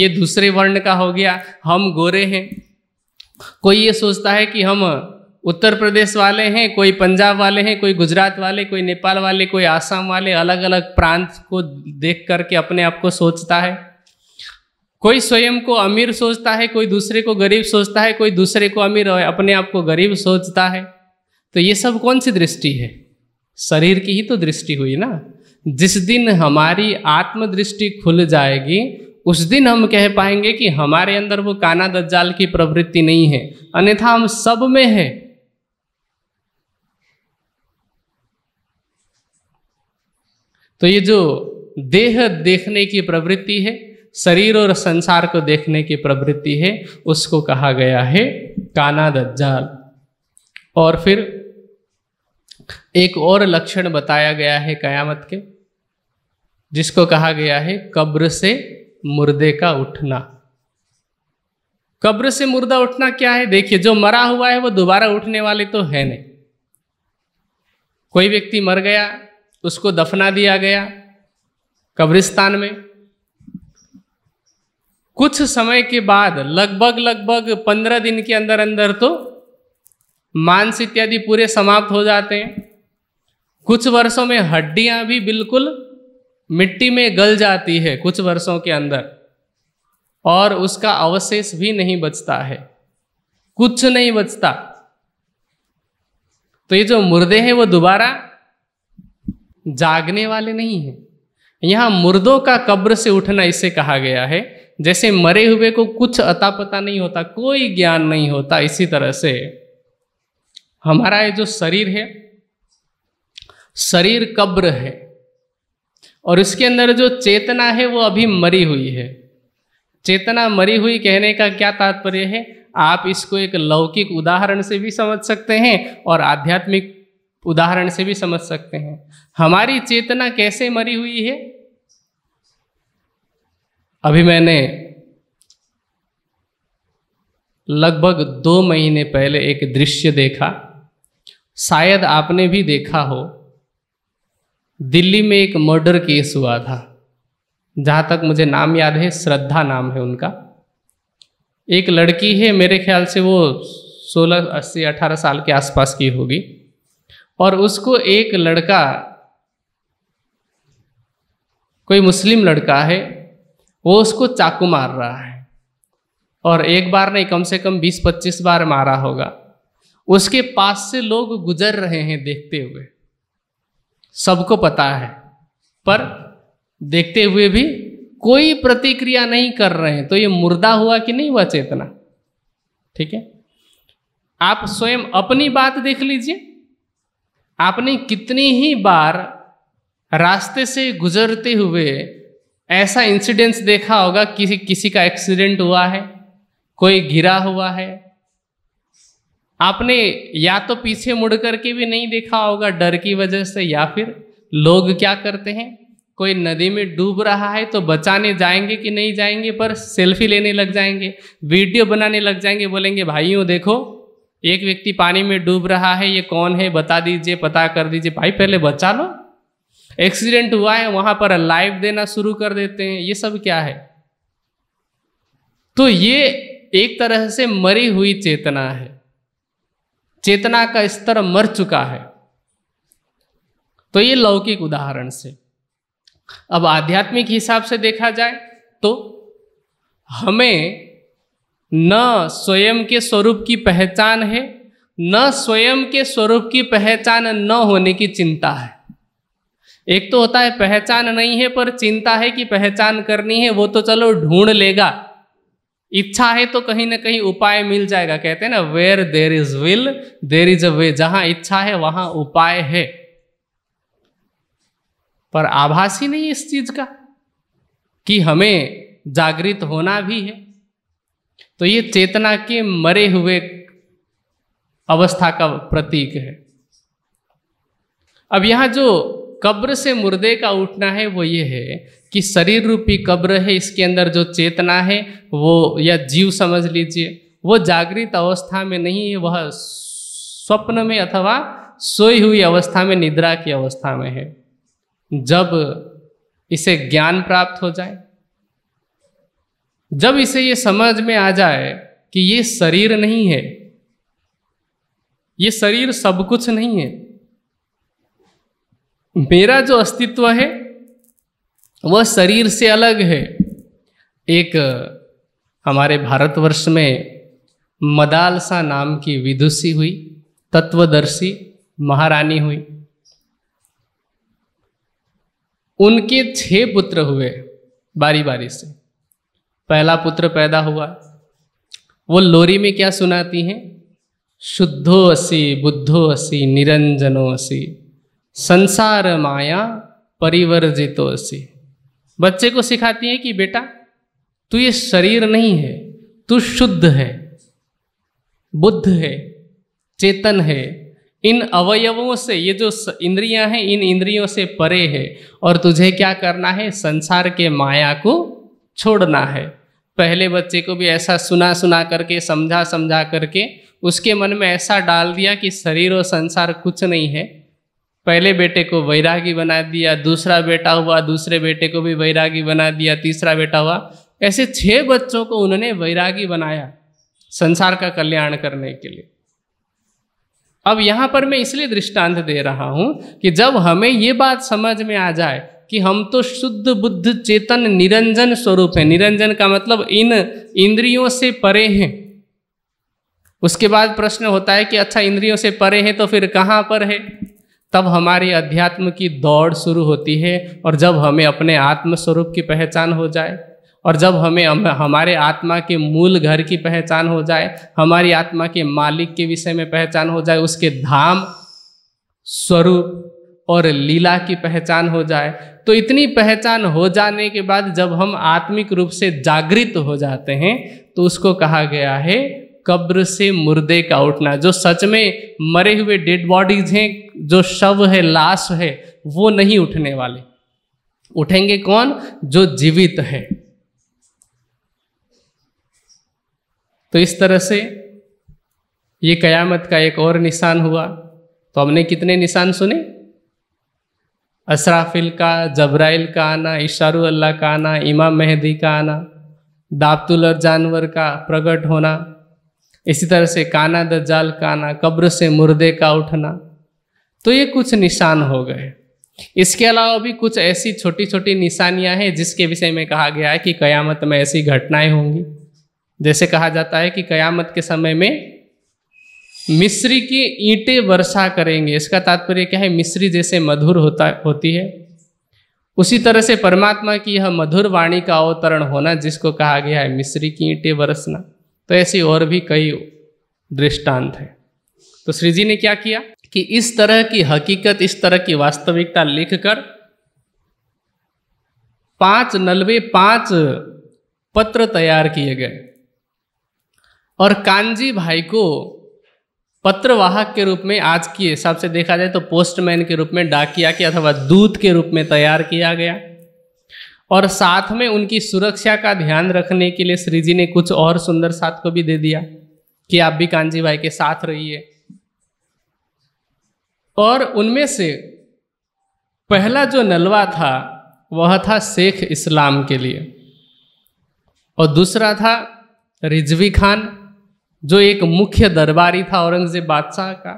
ये दूसरे वर्ण का हो गया हम गोरे हैं कोई ये सोचता है कि हम उत्तर प्रदेश वाले हैं कोई पंजाब वाले हैं कोई गुजरात वाले कोई नेपाल वाले कोई आसाम वाले अलग अलग प्रांत को देख करके अपने आप को सोचता है कोई स्वयं को अमीर सोचता है कोई दूसरे को गरीब सोचता है कोई दूसरे को अमीर अपने आप को गरीब सोचता है तो ये सब कौन सी दृष्टि है शरीर की ही तो दृष्टि हुई ना जिस दिन हमारी आत्मदृष्टि खुल जाएगी उस दिन हम कह पाएंगे कि हमारे अंदर वो काना दज्जाल की प्रवृत्ति नहीं है अन्यथा हम सब में है तो ये जो देह देखने की प्रवृत्ति है शरीर और संसार को देखने की प्रवृत्ति है उसको कहा गया है काना दज्जाल और फिर एक और लक्षण बताया गया है कयामत के जिसको कहा गया है कब्र से मुर्दे का उठना कब्र से मुर्दा उठना क्या है देखिए जो मरा हुआ है वो दोबारा उठने वाले तो है नहीं कोई व्यक्ति मर गया उसको दफना दिया गया कब्रिस्तान में कुछ समय के बाद लगभग लगभग पंद्रह दिन के अंदर अंदर तो मांस इत्यादि पूरे समाप्त हो जाते हैं कुछ वर्षों में हड्डियां भी बिल्कुल मिट्टी में गल जाती है कुछ वर्षों के अंदर और उसका अवशेष भी नहीं बचता है कुछ नहीं बचता तो ये जो मुर्दे हैं वो दोबारा जागने वाले नहीं हैं यहाँ मुर्दों का कब्र से उठना इसे कहा गया है जैसे मरे हुए को कुछ अता पता नहीं होता कोई ज्ञान नहीं होता इसी तरह से हमारा ये जो शरीर है शरीर कब्र है और इसके अंदर जो चेतना है वो अभी मरी हुई है चेतना मरी हुई कहने का क्या तात्पर्य है आप इसको एक लौकिक उदाहरण से भी समझ सकते हैं और आध्यात्मिक उदाहरण से भी समझ सकते हैं हमारी चेतना कैसे मरी हुई है अभी मैंने लगभग दो महीने पहले एक दृश्य देखा शायद आपने भी देखा हो दिल्ली में एक मर्डर केस हुआ था जहाँ तक मुझे नाम याद है श्रद्धा नाम है उनका एक लड़की है मेरे ख्याल से वो सोलह अस्सी अठारह साल के आसपास की होगी और उसको एक लड़का कोई मुस्लिम लड़का है वो उसको चाकू मार रहा है और एक बार नहीं कम से कम 20-25 बार मारा होगा उसके पास से लोग गुजर रहे हैं देखते हुए सबको पता है पर देखते हुए भी कोई प्रतिक्रिया नहीं कर रहे हैं तो ये मुर्दा हुआ कि नहीं हुआ चेतना ठीक है आप स्वयं अपनी बात देख लीजिए आपने कितनी ही बार रास्ते से गुजरते हुए ऐसा इंसिडेंस देखा होगा किसी किसी का एक्सीडेंट हुआ है कोई गिरा हुआ है आपने या तो पीछे मुड़ करके भी नहीं देखा होगा डर की वजह से या फिर लोग क्या करते हैं कोई नदी में डूब रहा है तो बचाने जाएंगे कि नहीं जाएंगे पर सेल्फी लेने लग जाएंगे वीडियो बनाने लग जाएंगे बोलेंगे भाइयों देखो एक व्यक्ति पानी में डूब रहा है ये कौन है बता दीजिए पता कर दीजिए भाई पहले बचा लो एक्सीडेंट हुआ है वहां पर लाइव देना शुरू कर देते हैं ये सब क्या है तो ये एक तरह से मरी हुई चेतना है चेतना का स्तर मर चुका है तो ये लौकिक उदाहरण से अब आध्यात्मिक हिसाब से देखा जाए तो हमें न स्वयं के स्वरूप की पहचान है न स्वयं के स्वरूप की पहचान न होने की चिंता है एक तो होता है पहचान नहीं है पर चिंता है कि पहचान करनी है वो तो चलो ढूंढ लेगा इच्छा है तो कहीं ना कहीं उपाय मिल जाएगा कहते हैं ना where there is will there is a way जहां इच्छा है वहां उपाय है पर आभास ही नहीं इस चीज का कि हमें जागृत होना भी है तो ये चेतना के मरे हुए अवस्था का प्रतीक है अब यहाँ जो कब्र से मुर्दे का उठना है वो ये है कि शरीर रूपी कब्र है इसके अंदर जो चेतना है वो या जीव समझ लीजिए वो जागृत अवस्था में नहीं है वह स्वप्न में अथवा सोई हुई अवस्था में निद्रा की अवस्था में है जब इसे ज्ञान प्राप्त हो जाए जब इसे ये समझ में आ जाए कि ये शरीर नहीं है ये शरीर सब कुछ नहीं है मेरा जो अस्तित्व है वह शरीर से अलग है एक हमारे भारतवर्ष में मदालसा नाम की विदुषी हुई तत्वदर्शी महारानी हुई उनके छह पुत्र हुए बारी बारी से पहला पुत्र पैदा हुआ वो लोरी में क्या सुनाती हैं शुद्धो असी बुद्धो असी निरंजनो असी संसार माया परिवर्जितो असी बच्चे को सिखाती हैं कि बेटा तू ये शरीर नहीं है तू शुद्ध है बुद्ध है चेतन है इन अवयवों से ये जो इंद्रियां हैं इन इंद्रियों से परे है और तुझे क्या करना है संसार के माया को छोड़ना है पहले बच्चे को भी ऐसा सुना सुना करके समझा समझा करके उसके मन में ऐसा डाल दिया कि शरीर और संसार कुछ नहीं है पहले बेटे को वैरागी बना दिया दूसरा बेटा हुआ दूसरे बेटे को भी वैरागी बना दिया तीसरा बेटा हुआ ऐसे छह बच्चों को उन्होंने वैरागी बनाया संसार का कल्याण करने के लिए अब यहाँ पर मैं इसलिए दृष्टांत दे रहा हूँ कि जब हमें ये बात समझ में आ जाए कि हम तो शुद्ध बुद्ध चेतन निरंजन स्वरूप है निरंजन का मतलब इन इंद्रियों से परे हैं उसके बाद प्रश्न होता है कि अच्छा इंद्रियों से परे हैं तो फिर कहाँ पर है तब हमारी अध्यात्म की दौड़ शुरू होती है और जब हमें अपने आत्म स्वरूप की पहचान हो जाए और जब हमें हम, हमारे आत्मा के मूल घर की पहचान हो जाए हमारी आत्मा के मालिक के विषय में पहचान हो जाए उसके धाम स्वरूप और लीला की पहचान हो जाए तो इतनी पहचान हो जाने के बाद जब हम आत्मिक रूप से जागृत हो जाते हैं तो उसको कहा गया है कब्र से मुर्दे का उठना जो सच में मरे हुए डेड बॉडीज हैं जो शव है लाश है वो नहीं उठने वाले उठेंगे कौन जो जीवित है तो इस तरह से ये कयामत का एक और निशान हुआ तो हमने कितने निशान सुने असराफिल का जबराइल का आना इशारू अल्लाह का आना इमाम मेहदी का आना दाबतुल और जानवर का प्रकट होना इसी तरह से काना दज्जाल का आना कब्र से मुर्दे का उठना तो ये कुछ निशान हो गए इसके अलावा भी कुछ ऐसी छोटी छोटी निशानियां हैं जिसके विषय में कहा गया है कि कयामत में ऐसी घटनाएं होंगी जैसे कहा जाता है कि कयामत के समय में मिश्री की ईंटें वर्षा करेंगे इसका तात्पर्य क्या है मिश्री जैसे मधुर होता होती है उसी तरह से परमात्मा की यह मधुर वाणी का अवतरण होना जिसको कहा गया है मिश्री की ईंटें बरसना तो ऐसी और भी कई दृष्टांत है तो श्री जी ने क्या किया कि इस तरह की हकीकत इस तरह की वास्तविकता लिखकर पांच नलवे पांच पत्र तैयार किए गए और कांजी भाई को पत्रवाहक के रूप में आज के हिसाब से देखा जाए तो पोस्टमैन के रूप में डाकिया के अथवा दूत के रूप में तैयार किया गया और साथ में उनकी सुरक्षा का ध्यान रखने के लिए श्री जी ने कुछ और सुंदर साथ को भी दे दिया कि आप भी कांजी भाई के साथ रहिए और उनमें से पहला जो नलवा था वह था शेख इस्लाम के लिए और दूसरा था रिजवी खान जो एक मुख्य दरबारी था औरंगजेब बादशाह का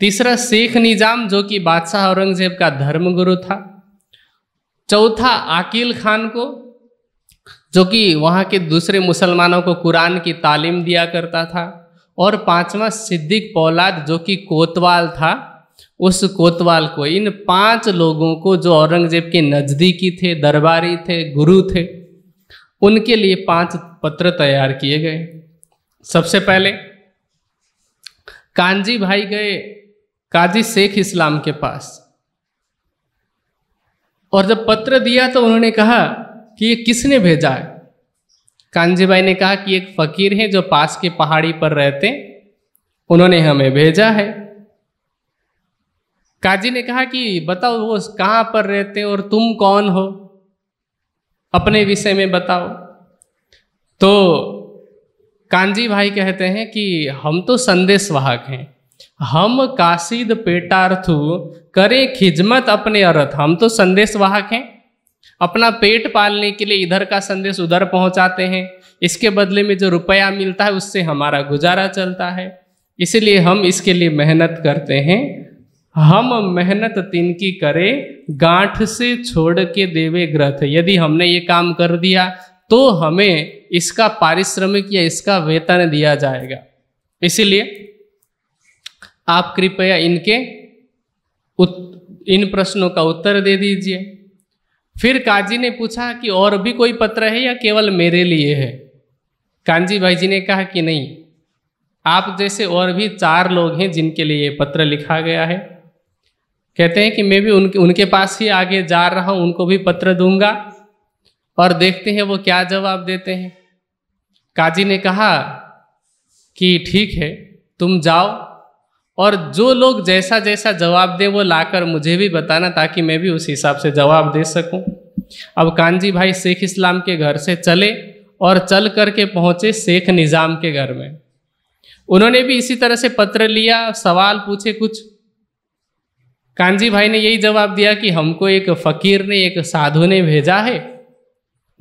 तीसरा शेख निजाम जो कि बादशाह औरंगजेब का धर्मगुरु था चौथा आकिल खान को जो कि वहाँ के दूसरे मुसलमानों को कुरान की तालीम दिया करता था और पांचवा सिद्दीक पौलाद जो कि कोतवाल था उस कोतवाल को इन पांच लोगों को जो औरंगजेब के नज़दीकी थे दरबारी थे गुरु थे उनके लिए पांच पत्र तैयार किए गए सबसे पहले कांजी भाई गए काजी शेख इस्लाम के पास और जब पत्र दिया तो उन्होंने कहा कि ये किसने भेजा है कांजी भाई ने कहा कि एक फकीर हैं जो पास की पहाड़ी पर रहते उन्होंने हमें भेजा है काजी ने कहा कि बताओ वो कहाँ पर रहते और तुम कौन हो अपने विषय में बताओ तो कांजी भाई कहते हैं कि हम तो संदेश वाहक हैं हम काशिद पेटार्थु करें खिजमत अपने अर्थ हम तो संदेश वाहक हैं अपना पेट पालने के लिए इधर का संदेश उधर पहुंचाते हैं इसके बदले में जो रुपया मिलता है उससे हमारा गुजारा चलता है इसलिए हम इसके लिए मेहनत करते हैं हम मेहनत तिनकी करें गांठ से छोड़ के देवे ग्रथ यदि हमने ये काम कर दिया तो हमें इसका पारिश्रमिक या इसका वेतन दिया जाएगा इसीलिए आप कृपया इनके इन प्रश्नों का उत्तर दे दीजिए फिर काजी ने पूछा कि और भी कोई पत्र है या केवल मेरे लिए है कांजी भाई जी ने कहा कि नहीं आप जैसे और भी चार लोग हैं जिनके लिए ये पत्र लिखा गया है कहते हैं कि मैं भी उनके उनके पास ही आगे जा रहा हूँ उनको भी पत्र दूंगा और देखते हैं वो क्या जवाब देते हैं काजी ने कहा कि ठीक है तुम जाओ और जो लोग जैसा जैसा जवाब दे वो लाकर मुझे भी बताना ताकि मैं भी उस हिसाब से जवाब दे सकूं। अब कांजी भाई शेख इस्लाम के घर से चले और चल करके पहुंचे शेख निज़ाम के घर में उन्होंने भी इसी तरह से पत्र लिया सवाल पूछे कुछ कांजी भाई ने यही जवाब दिया कि हमको एक फकीर ने एक साधु ने भेजा है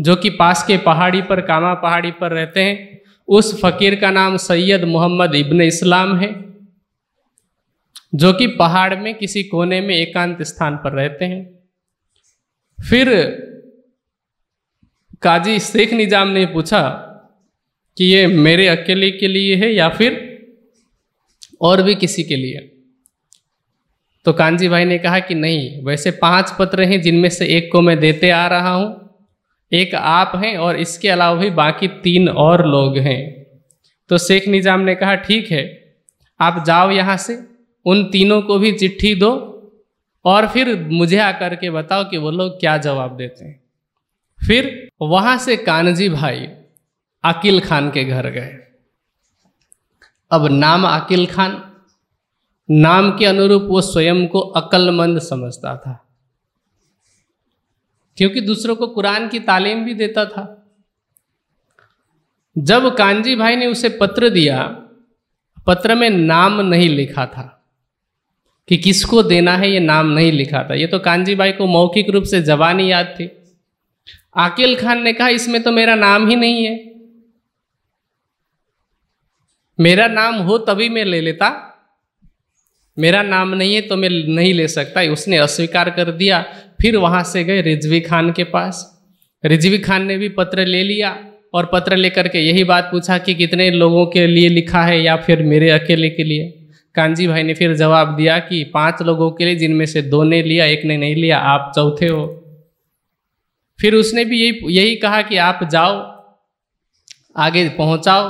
जो कि पास के पहाड़ी पर कामा पहाड़ी पर रहते हैं उस फकीर का नाम सैयद मोहम्मद इब्न इस्लाम है जो कि पहाड़ में किसी कोने में एकांत स्थान पर रहते हैं फिर काजी शेख निजाम ने पूछा कि ये मेरे अकेले के लिए है या फिर और भी किसी के लिए तो कांजी भाई ने कहा कि नहीं वैसे पांच पत्र हैं जिनमें से एक को मैं देते आ रहा हूं एक आप हैं और इसके अलावा भी बाकी तीन और लोग हैं तो शेख निज़ाम ने कहा ठीक है आप जाओ यहाँ से उन तीनों को भी चिट्ठी दो और फिर मुझे आकर के बताओ कि वो लोग क्या जवाब देते हैं फिर वहाँ से कानजी भाई आकिल खान के घर गए अब नाम आकिल खान नाम के अनुरूप वो स्वयं को अक्लमंद समझता था क्योंकि दूसरों को कुरान की तालीम भी देता था जब कांजी भाई ने उसे पत्र दिया पत्र में नाम नहीं लिखा था कि किसको देना है ये नाम नहीं लिखा था ये तो कांजी भाई को मौखिक रूप से जवानी याद थी आकिल खान ने कहा इसमें तो मेरा नाम ही नहीं है मेरा नाम हो तभी मैं ले लेता मेरा नाम नहीं है तो मैं नहीं ले सकता उसने अस्वीकार कर दिया फिर वहाँ से गए रिजवी खान के पास रिजवी खान ने भी पत्र ले लिया और पत्र लेकर के यही बात पूछा कि कितने लोगों के लिए लिखा है या फिर मेरे अकेले के लिए कांजी भाई ने फिर जवाब दिया कि पांच लोगों के लिए जिनमें से दो ने लिया एक ने नहीं लिया आप चौथे हो फिर उसने भी यही यही कहा कि आप जाओ आगे पहुंचाओ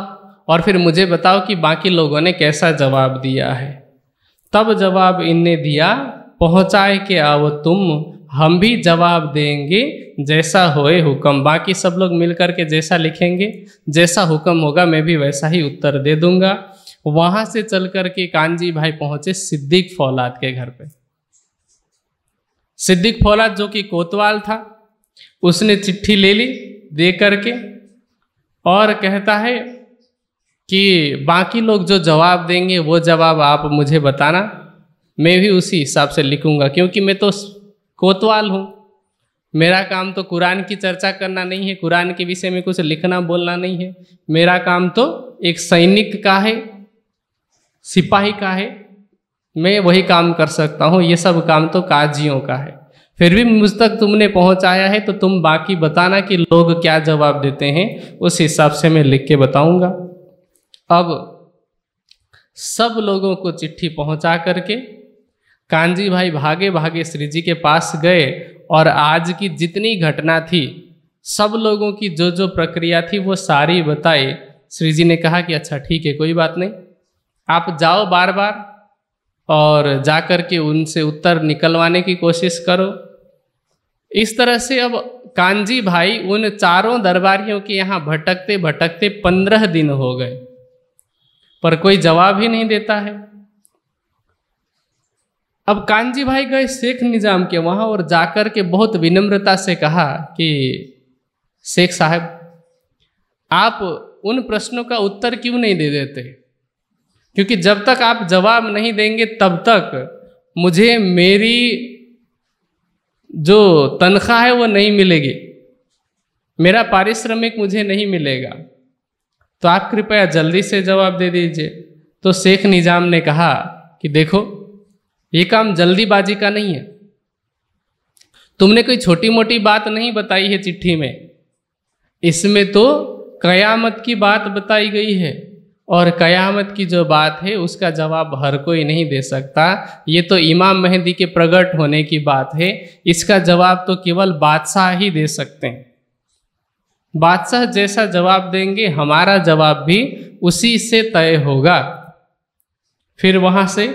और फिर मुझे बताओ कि बाकी लोगों ने कैसा जवाब दिया है तब जवाब इनने दिया पहुंचाए के आओ तुम हम भी जवाब देंगे जैसा होए हुक्म बाकी सब लोग मिलकर के जैसा लिखेंगे जैसा हुक्म होगा मैं भी वैसा ही उत्तर दे दूंगा वहाँ से चल करके कांजी भाई पहुँचे सिद्दीक फौलाद के घर पे सिद्दीक फौलाद जो कि कोतवाल था उसने चिट्ठी ले ली दे करके और कहता है कि बाकी लोग जो जवाब देंगे वो जवाब आप मुझे बताना मैं भी उसी हिसाब से लिखूंगा क्योंकि मैं तो कोतवाल हूँ मेरा काम तो कुरान की चर्चा करना नहीं है कुरान के विषय में कुछ लिखना बोलना नहीं है मेरा काम तो एक सैनिक का है सिपाही का है मैं वही काम कर सकता हूँ ये सब काम तो काजियों का है फिर भी मुझ तक तुमने पहुँचाया है तो तुम बाकी बताना कि लोग क्या जवाब देते हैं उस हिसाब से मैं लिख के बताऊँगा अब सब लोगों को चिट्ठी पहुँचा करके कांजी भाई भागे भागे श्री जी के पास गए और आज की जितनी घटना थी सब लोगों की जो जो प्रक्रिया थी वो सारी बताई श्री जी ने कहा कि अच्छा ठीक है कोई बात नहीं आप जाओ बार बार और जा कर के उनसे उत्तर निकलवाने की कोशिश करो इस तरह से अब कांजी भाई उन चारों दरबारियों के यहाँ भटकते भटकते पंद्रह दिन हो गए पर कोई जवाब ही नहीं देता है अब कांजी भाई गए शेख निज़ाम के वहाँ और जाकर के बहुत विनम्रता से कहा कि शेख साहब आप उन प्रश्नों का उत्तर क्यों नहीं दे देते क्योंकि जब तक आप जवाब नहीं देंगे तब तक मुझे मेरी जो तनख्वाह है वो नहीं मिलेगी मेरा पारिश्रमिक मुझे नहीं मिलेगा तो आप कृपया जल्दी से जवाब दे दीजिए तो शेख निज़ाम ने कहा कि देखो ये काम जल्दीबाजी का नहीं है तुमने कोई छोटी मोटी बात नहीं बताई है चिट्ठी में इसमें तो कयामत की बात बताई गई है और कयामत की जो बात है उसका जवाब हर कोई नहीं दे सकता ये तो इमाम मेहंदी के प्रकट होने की बात है इसका जवाब तो केवल बादशाह ही दे सकते हैं बादशाह जैसा जवाब देंगे हमारा जवाब भी उसी से तय होगा फिर वहाँ से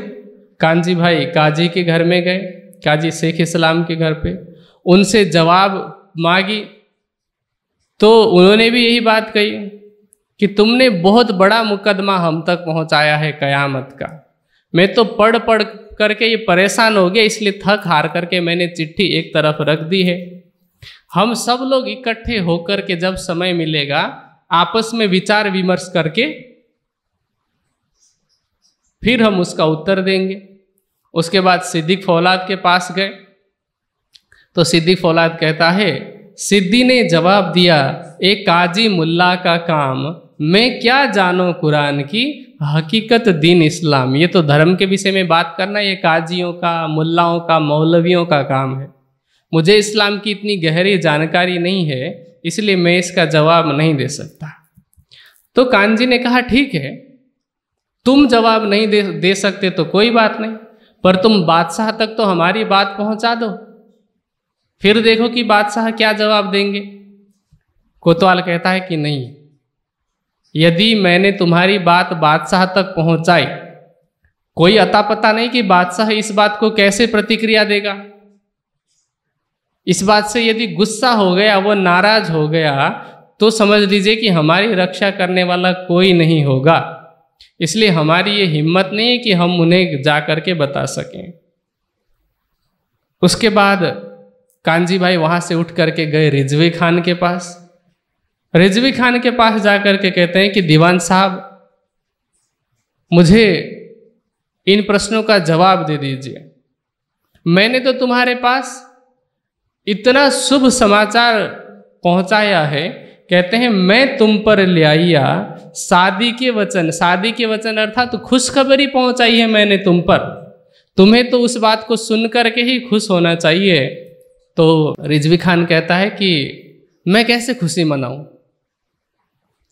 कांजी भाई काजी के घर में गए काजी शेख इस्लाम के घर पे उनसे जवाब मांगी तो उन्होंने भी यही बात कही कि तुमने बहुत बड़ा मुकदमा हम तक पहुंचाया है कयामत का मैं तो पढ़ पढ़ करके ये परेशान हो गया इसलिए थक हार करके मैंने चिट्ठी एक तरफ रख दी है हम सब लोग इकट्ठे होकर के जब समय मिलेगा आपस में विचार विमर्श करके फिर हम उसका उत्तर देंगे उसके बाद सिद्दीक फौलाद के पास गए तो सिद्दीक फौलाद कहता है सिद्दी ने जवाब दिया एक काजी मुल्ला का काम मैं क्या जानूं कुरान की हकीकत दीन इस्लाम ये तो धर्म के विषय में बात करना ये काजियों का मुल्लाओं का मौलवियों का काम है मुझे इस्लाम की इतनी गहरी जानकारी नहीं है इसलिए मैं इसका जवाब नहीं दे सकता तो कानजी ने कहा ठीक है तुम जवाब नहीं दे दे सकते तो कोई बात नहीं पर तुम बादशाह तक तो हमारी बात पहुंचा दो फिर देखो कि बादशाह क्या जवाब देंगे कोतवाल कहता है कि नहीं यदि मैंने तुम्हारी बात बादशाह तक पहुंचाई कोई अता पता नहीं कि बादशाह इस बात को कैसे प्रतिक्रिया देगा इस बात से यदि गुस्सा हो गया वो नाराज हो गया तो समझ लीजिए कि हमारी रक्षा करने वाला कोई नहीं होगा इसलिए हमारी ये हिम्मत नहीं कि हम उन्हें जा कर के बता सकें उसके बाद कांजी भाई वहाँ से उठ करके गए रिजवी खान के पास रिजवी खान के पास जा कर के कहते हैं कि दीवान साहब मुझे इन प्रश्नों का जवाब दे दीजिए मैंने तो तुम्हारे पास इतना शुभ समाचार पहुंचाया है कहते हैं मैं तुम पर ले आइया शादी के वचन शादी के वचन अर्थात तो खुशखबरी पहुंचाई है मैंने तुम पर तुम्हें तो उस बात को सुन करके ही खुश होना चाहिए तो रिजवी खान कहता है कि मैं कैसे खुशी मनाऊं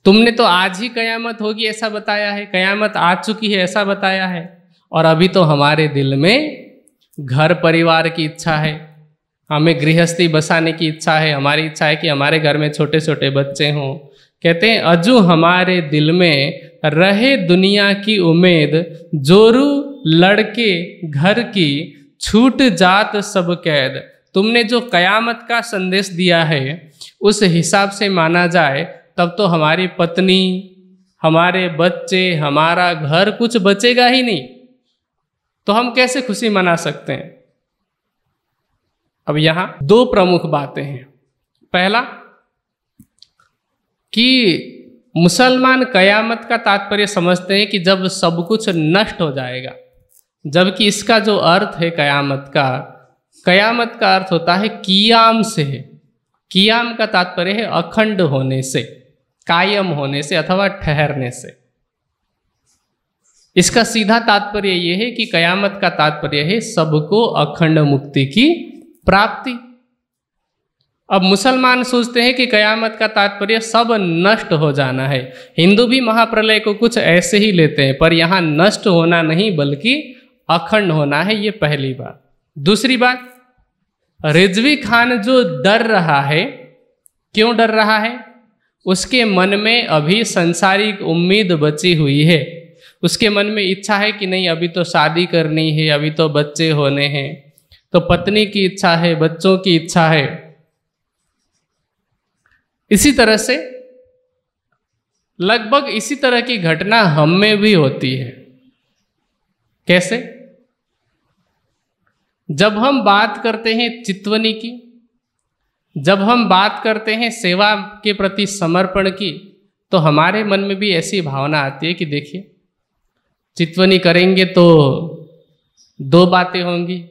तुमने तो आज ही कयामत होगी ऐसा बताया है कयामत आ चुकी है ऐसा बताया है और अभी तो हमारे दिल में घर परिवार की इच्छा है हमें गृहस्थी बसाने की इच्छा है हमारी इच्छा है कि हमारे घर में छोटे छोटे बच्चे हों कहते हैं अजु हमारे दिल में रहे दुनिया की उम्मीद जोरू लड़के घर की छूट जात सब कैद तुमने जो कयामत का संदेश दिया है उस हिसाब से माना जाए तब तो हमारी पत्नी हमारे बच्चे हमारा घर कुछ बचेगा ही नहीं तो हम कैसे खुशी मना सकते हैं अब यहाँ दो प्रमुख बातें हैं पहला कि मुसलमान कयामत का तात्पर्य समझते हैं कि जब सब कुछ नष्ट हो जाएगा जबकि इसका जो अर्थ है कयामत का कयामत का अर्थ होता है कियाम से है कियाम का तात्पर्य है अखंड होने से कायम होने से अथवा ठहरने से इसका सीधा तात्पर्य यह है कि कयामत का तात्पर्य है सबको अखंड मुक्ति की प्राप्ति अब मुसलमान सोचते हैं कि कयामत का तात्पर्य सब नष्ट हो जाना है हिंदू भी महाप्रलय को कुछ ऐसे ही लेते हैं पर यहाँ नष्ट होना नहीं बल्कि अखंड होना है ये पहली बात दूसरी बात रिजवी खान जो डर रहा है क्यों डर रहा है उसके मन में अभी संसारिक उम्मीद बची हुई है उसके मन में इच्छा है कि नहीं अभी तो शादी करनी है अभी तो बच्चे होने हैं तो पत्नी की इच्छा है बच्चों की इच्छा है इसी तरह से लगभग इसी तरह की घटना हम में भी होती है कैसे जब हम बात करते हैं चितवनी की जब हम बात करते हैं सेवा के प्रति समर्पण की तो हमारे मन में भी ऐसी भावना आती है कि देखिए चितवनी करेंगे तो दो बातें होंगी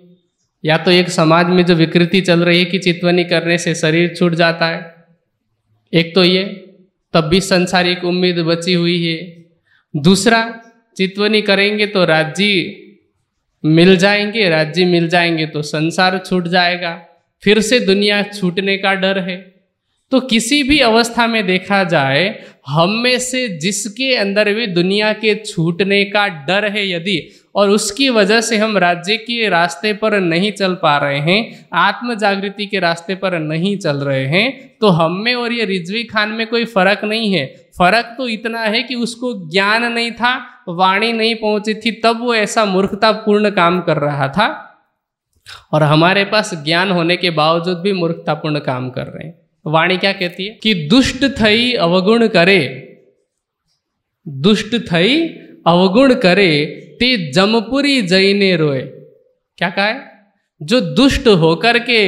या तो एक समाज में जो विकृति चल रही है कि चितवनी करने से शरीर छूट जाता है एक तो ये तब भी संसारिक उम्मीद बची हुई है दूसरा चितवनी करेंगे तो राज्य मिल जाएंगे राज्य मिल जाएंगे तो संसार छूट जाएगा फिर से दुनिया छूटने का डर है तो किसी भी अवस्था में देखा जाए हम में से जिसके अंदर भी दुनिया के छूटने का डर है यदि और उसकी वजह से हम राज्य के रास्ते पर नहीं चल पा रहे हैं आत्म जागृति के रास्ते पर नहीं चल रहे हैं तो हम में और ये रिजवी खान में कोई फर्क नहीं है फर्क तो इतना है कि उसको ज्ञान नहीं था वाणी नहीं पहुंची थी तब वो ऐसा मूर्खतापूर्ण काम कर रहा था और हमारे पास ज्ञान होने के बावजूद भी मूर्खतापूर्ण काम कर रहे हैं वाणी क्या कहती है कि दुष्ट थई अवगुण करे दुष्ट थई अवगुण करे ती जमपुरी जईने रोए क्या कहा है जो दुष्ट होकर के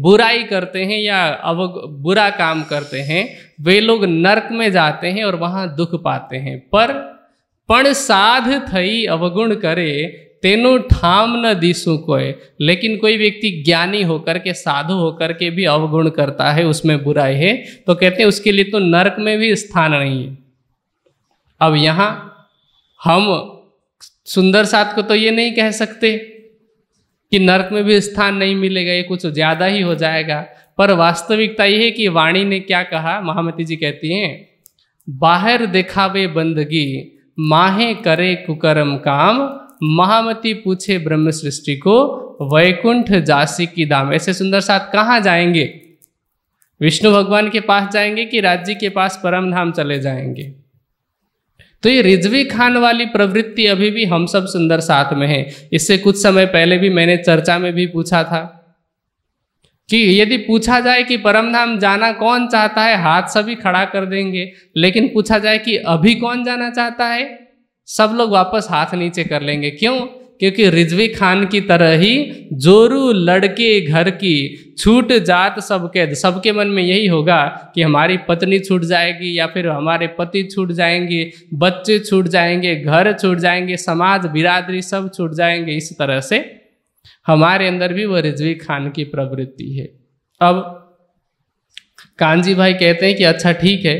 बुराई करते हैं या अव बुरा काम करते हैं वे लोग नरक में जाते हैं और वहां दुख पाते हैं पर पण साध थई अवगुण करे तेनो ठाम न दिसू कोय लेकिन कोई व्यक्ति ज्ञानी होकर के साधु होकर के भी अवगुण करता है उसमें बुराई है तो कहते हैं उसके लिए तो नरक में भी स्थान नहीं है अब यहाँ हम सुंदर साथ को तो ये नहीं कह सकते कि नरक में भी स्थान नहीं मिलेगा ये कुछ ज्यादा ही हो जाएगा पर वास्तविकता यह है कि वाणी ने क्या कहा महामती जी कहती हैं बाहर देखावे बंदगी माहे करे कुकरम काम महामती पूछे ब्रह्म सृष्टि को वैकुंठ जासी की दाम ऐसे सुंदर साथ कहाँ जाएंगे विष्णु भगवान के पास जाएंगे कि राज्य के पास परम धाम चले जाएंगे तो ये रिजवी खान वाली प्रवृत्ति अभी भी हम सब सुंदर साथ में है इससे कुछ समय पहले भी मैंने चर्चा में भी पूछा था कि यदि पूछा जाए कि परमधाम जाना कौन चाहता है हाथ सभी खड़ा कर देंगे लेकिन पूछा जाए कि अभी कौन जाना चाहता है सब लोग वापस हाथ नीचे कर लेंगे क्यों क्योंकि रिजवी खान की तरह ही जोरू लड़के घर की छूट जात सबके सबके मन में यही होगा कि हमारी पत्नी छूट जाएगी या फिर हमारे पति छूट जाएंगे बच्चे छूट जाएंगे घर छूट जाएंगे समाज बिरादरी सब छूट जाएंगे इस तरह से हमारे अंदर भी वह रिजवी खान की प्रवृत्ति है अब कांजी भाई कहते हैं कि अच्छा ठीक है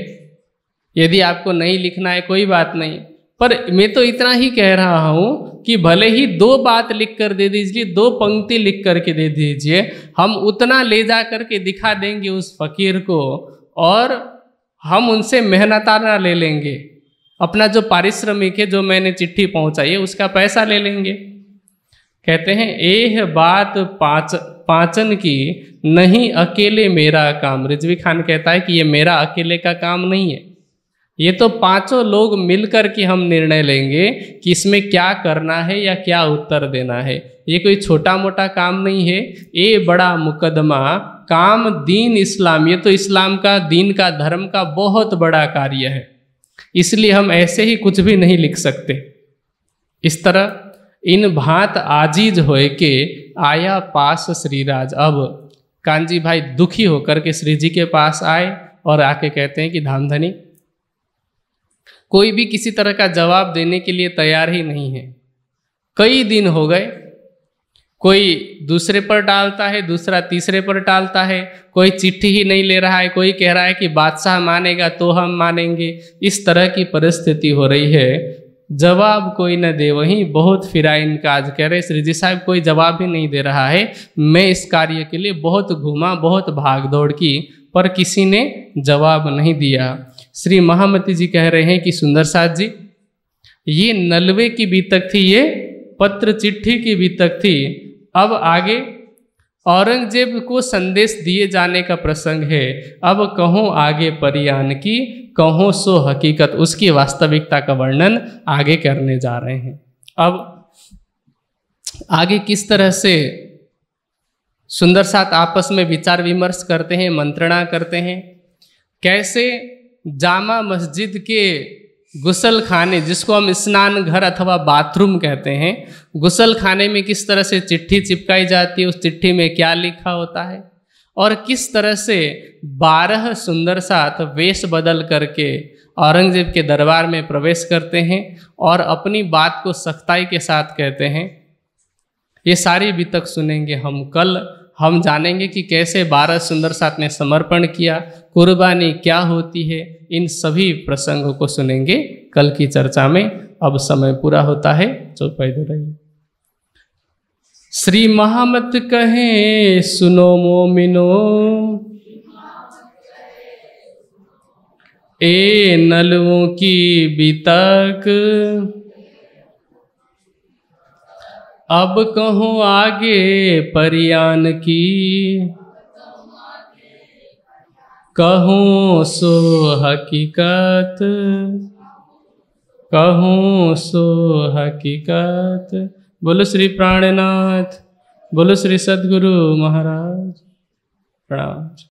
यदि आपको नहीं लिखना है कोई बात नहीं पर मैं तो इतना ही कह रहा हूं कि भले ही दो बात लिख कर दे दीजिए दो पंक्ति लिख करके दे दीजिए हम उतना ले जा करके दिखा देंगे उस फकीर को और हम उनसे मेहनताना ले लेंगे अपना जो पारिश्रमिक है जो मैंने चिट्ठी पहुंचाई है उसका पैसा ले लेंगे कहते हैं एह बात पाच पाचन की नहीं अकेले मेरा काम रिजवी खान कहता है कि ये मेरा अकेले का काम नहीं है ये तो पांचों लोग मिलकर के हम निर्णय लेंगे कि इसमें क्या करना है या क्या उत्तर देना है ये कोई छोटा मोटा काम नहीं है ये बड़ा मुकदमा काम दीन इस्लाम ये तो इस्लाम का दीन का धर्म का बहुत बड़ा कार्य है इसलिए हम ऐसे ही कुछ भी नहीं लिख सकते इस तरह इन भात आजीज होए के आया पास श्रीराज अब कांजी भाई दुखी होकर के श्री जी के पास आए और आके कहते हैं कि धामधनी कोई भी किसी तरह का जवाब देने के लिए तैयार ही नहीं है कई दिन हो गए कोई दूसरे पर डालता है दूसरा तीसरे पर डालता है कोई चिट्ठी ही नहीं ले रहा है कोई कह रहा है कि बादशाह मानेगा तो हम मानेंगे इस तरह की परिस्थिति हो रही है जवाब कोई न दे वहीं बहुत फिराइन कह रहे श्री जी साहब कोई जवाब ही नहीं दे रहा है मैं इस कार्य के लिए बहुत घूमा बहुत भाग दौड़ की पर किसी ने जवाब नहीं दिया श्री महामती जी कह रहे हैं कि सुंदर साथ जी ये नलवे की बीतक थी ये पत्र चिट्ठी की बीतक थी अब आगे औरंगजेब को संदेश दिए जाने का प्रसंग है अब कहो आगे परियान की कहो सो हकीकत उसकी वास्तविकता का वर्णन आगे करने जा रहे हैं अब आगे किस तरह से सुंदर साथ आपस में विचार विमर्श करते हैं मंत्रणा करते हैं कैसे जामा मस्जिद के गुसल खाने जिसको हम स्नान घर अथवा बाथरूम कहते हैं गुसल खाने में किस तरह से चिट्ठी चिपकाई जाती है उस चिट्ठी में क्या लिखा होता है और किस तरह से बारह सुंदर साथ वेश बदल करके औरंगजेब के दरबार में प्रवेश करते हैं और अपनी बात को सख्ताई के साथ कहते हैं ये सारी बीतक तक सुनेंगे हम कल हम जानेंगे कि कैसे बारह सुंदर साथ ने समर्पण किया कुर्बानी क्या होती है इन सभी प्रसंगों को सुनेंगे कल की चर्चा में अब समय पूरा होता है जो तो दे रही श्री महामत कहे सुनो मोमिनो ए नलवों की बीतक अब कहूँ आगे परियान की कहूँ सो हकीकत कहूँ सो हकीकत बोलो श्री प्राणनाथ बोलो श्री सदगुरु महाराज प्रणाम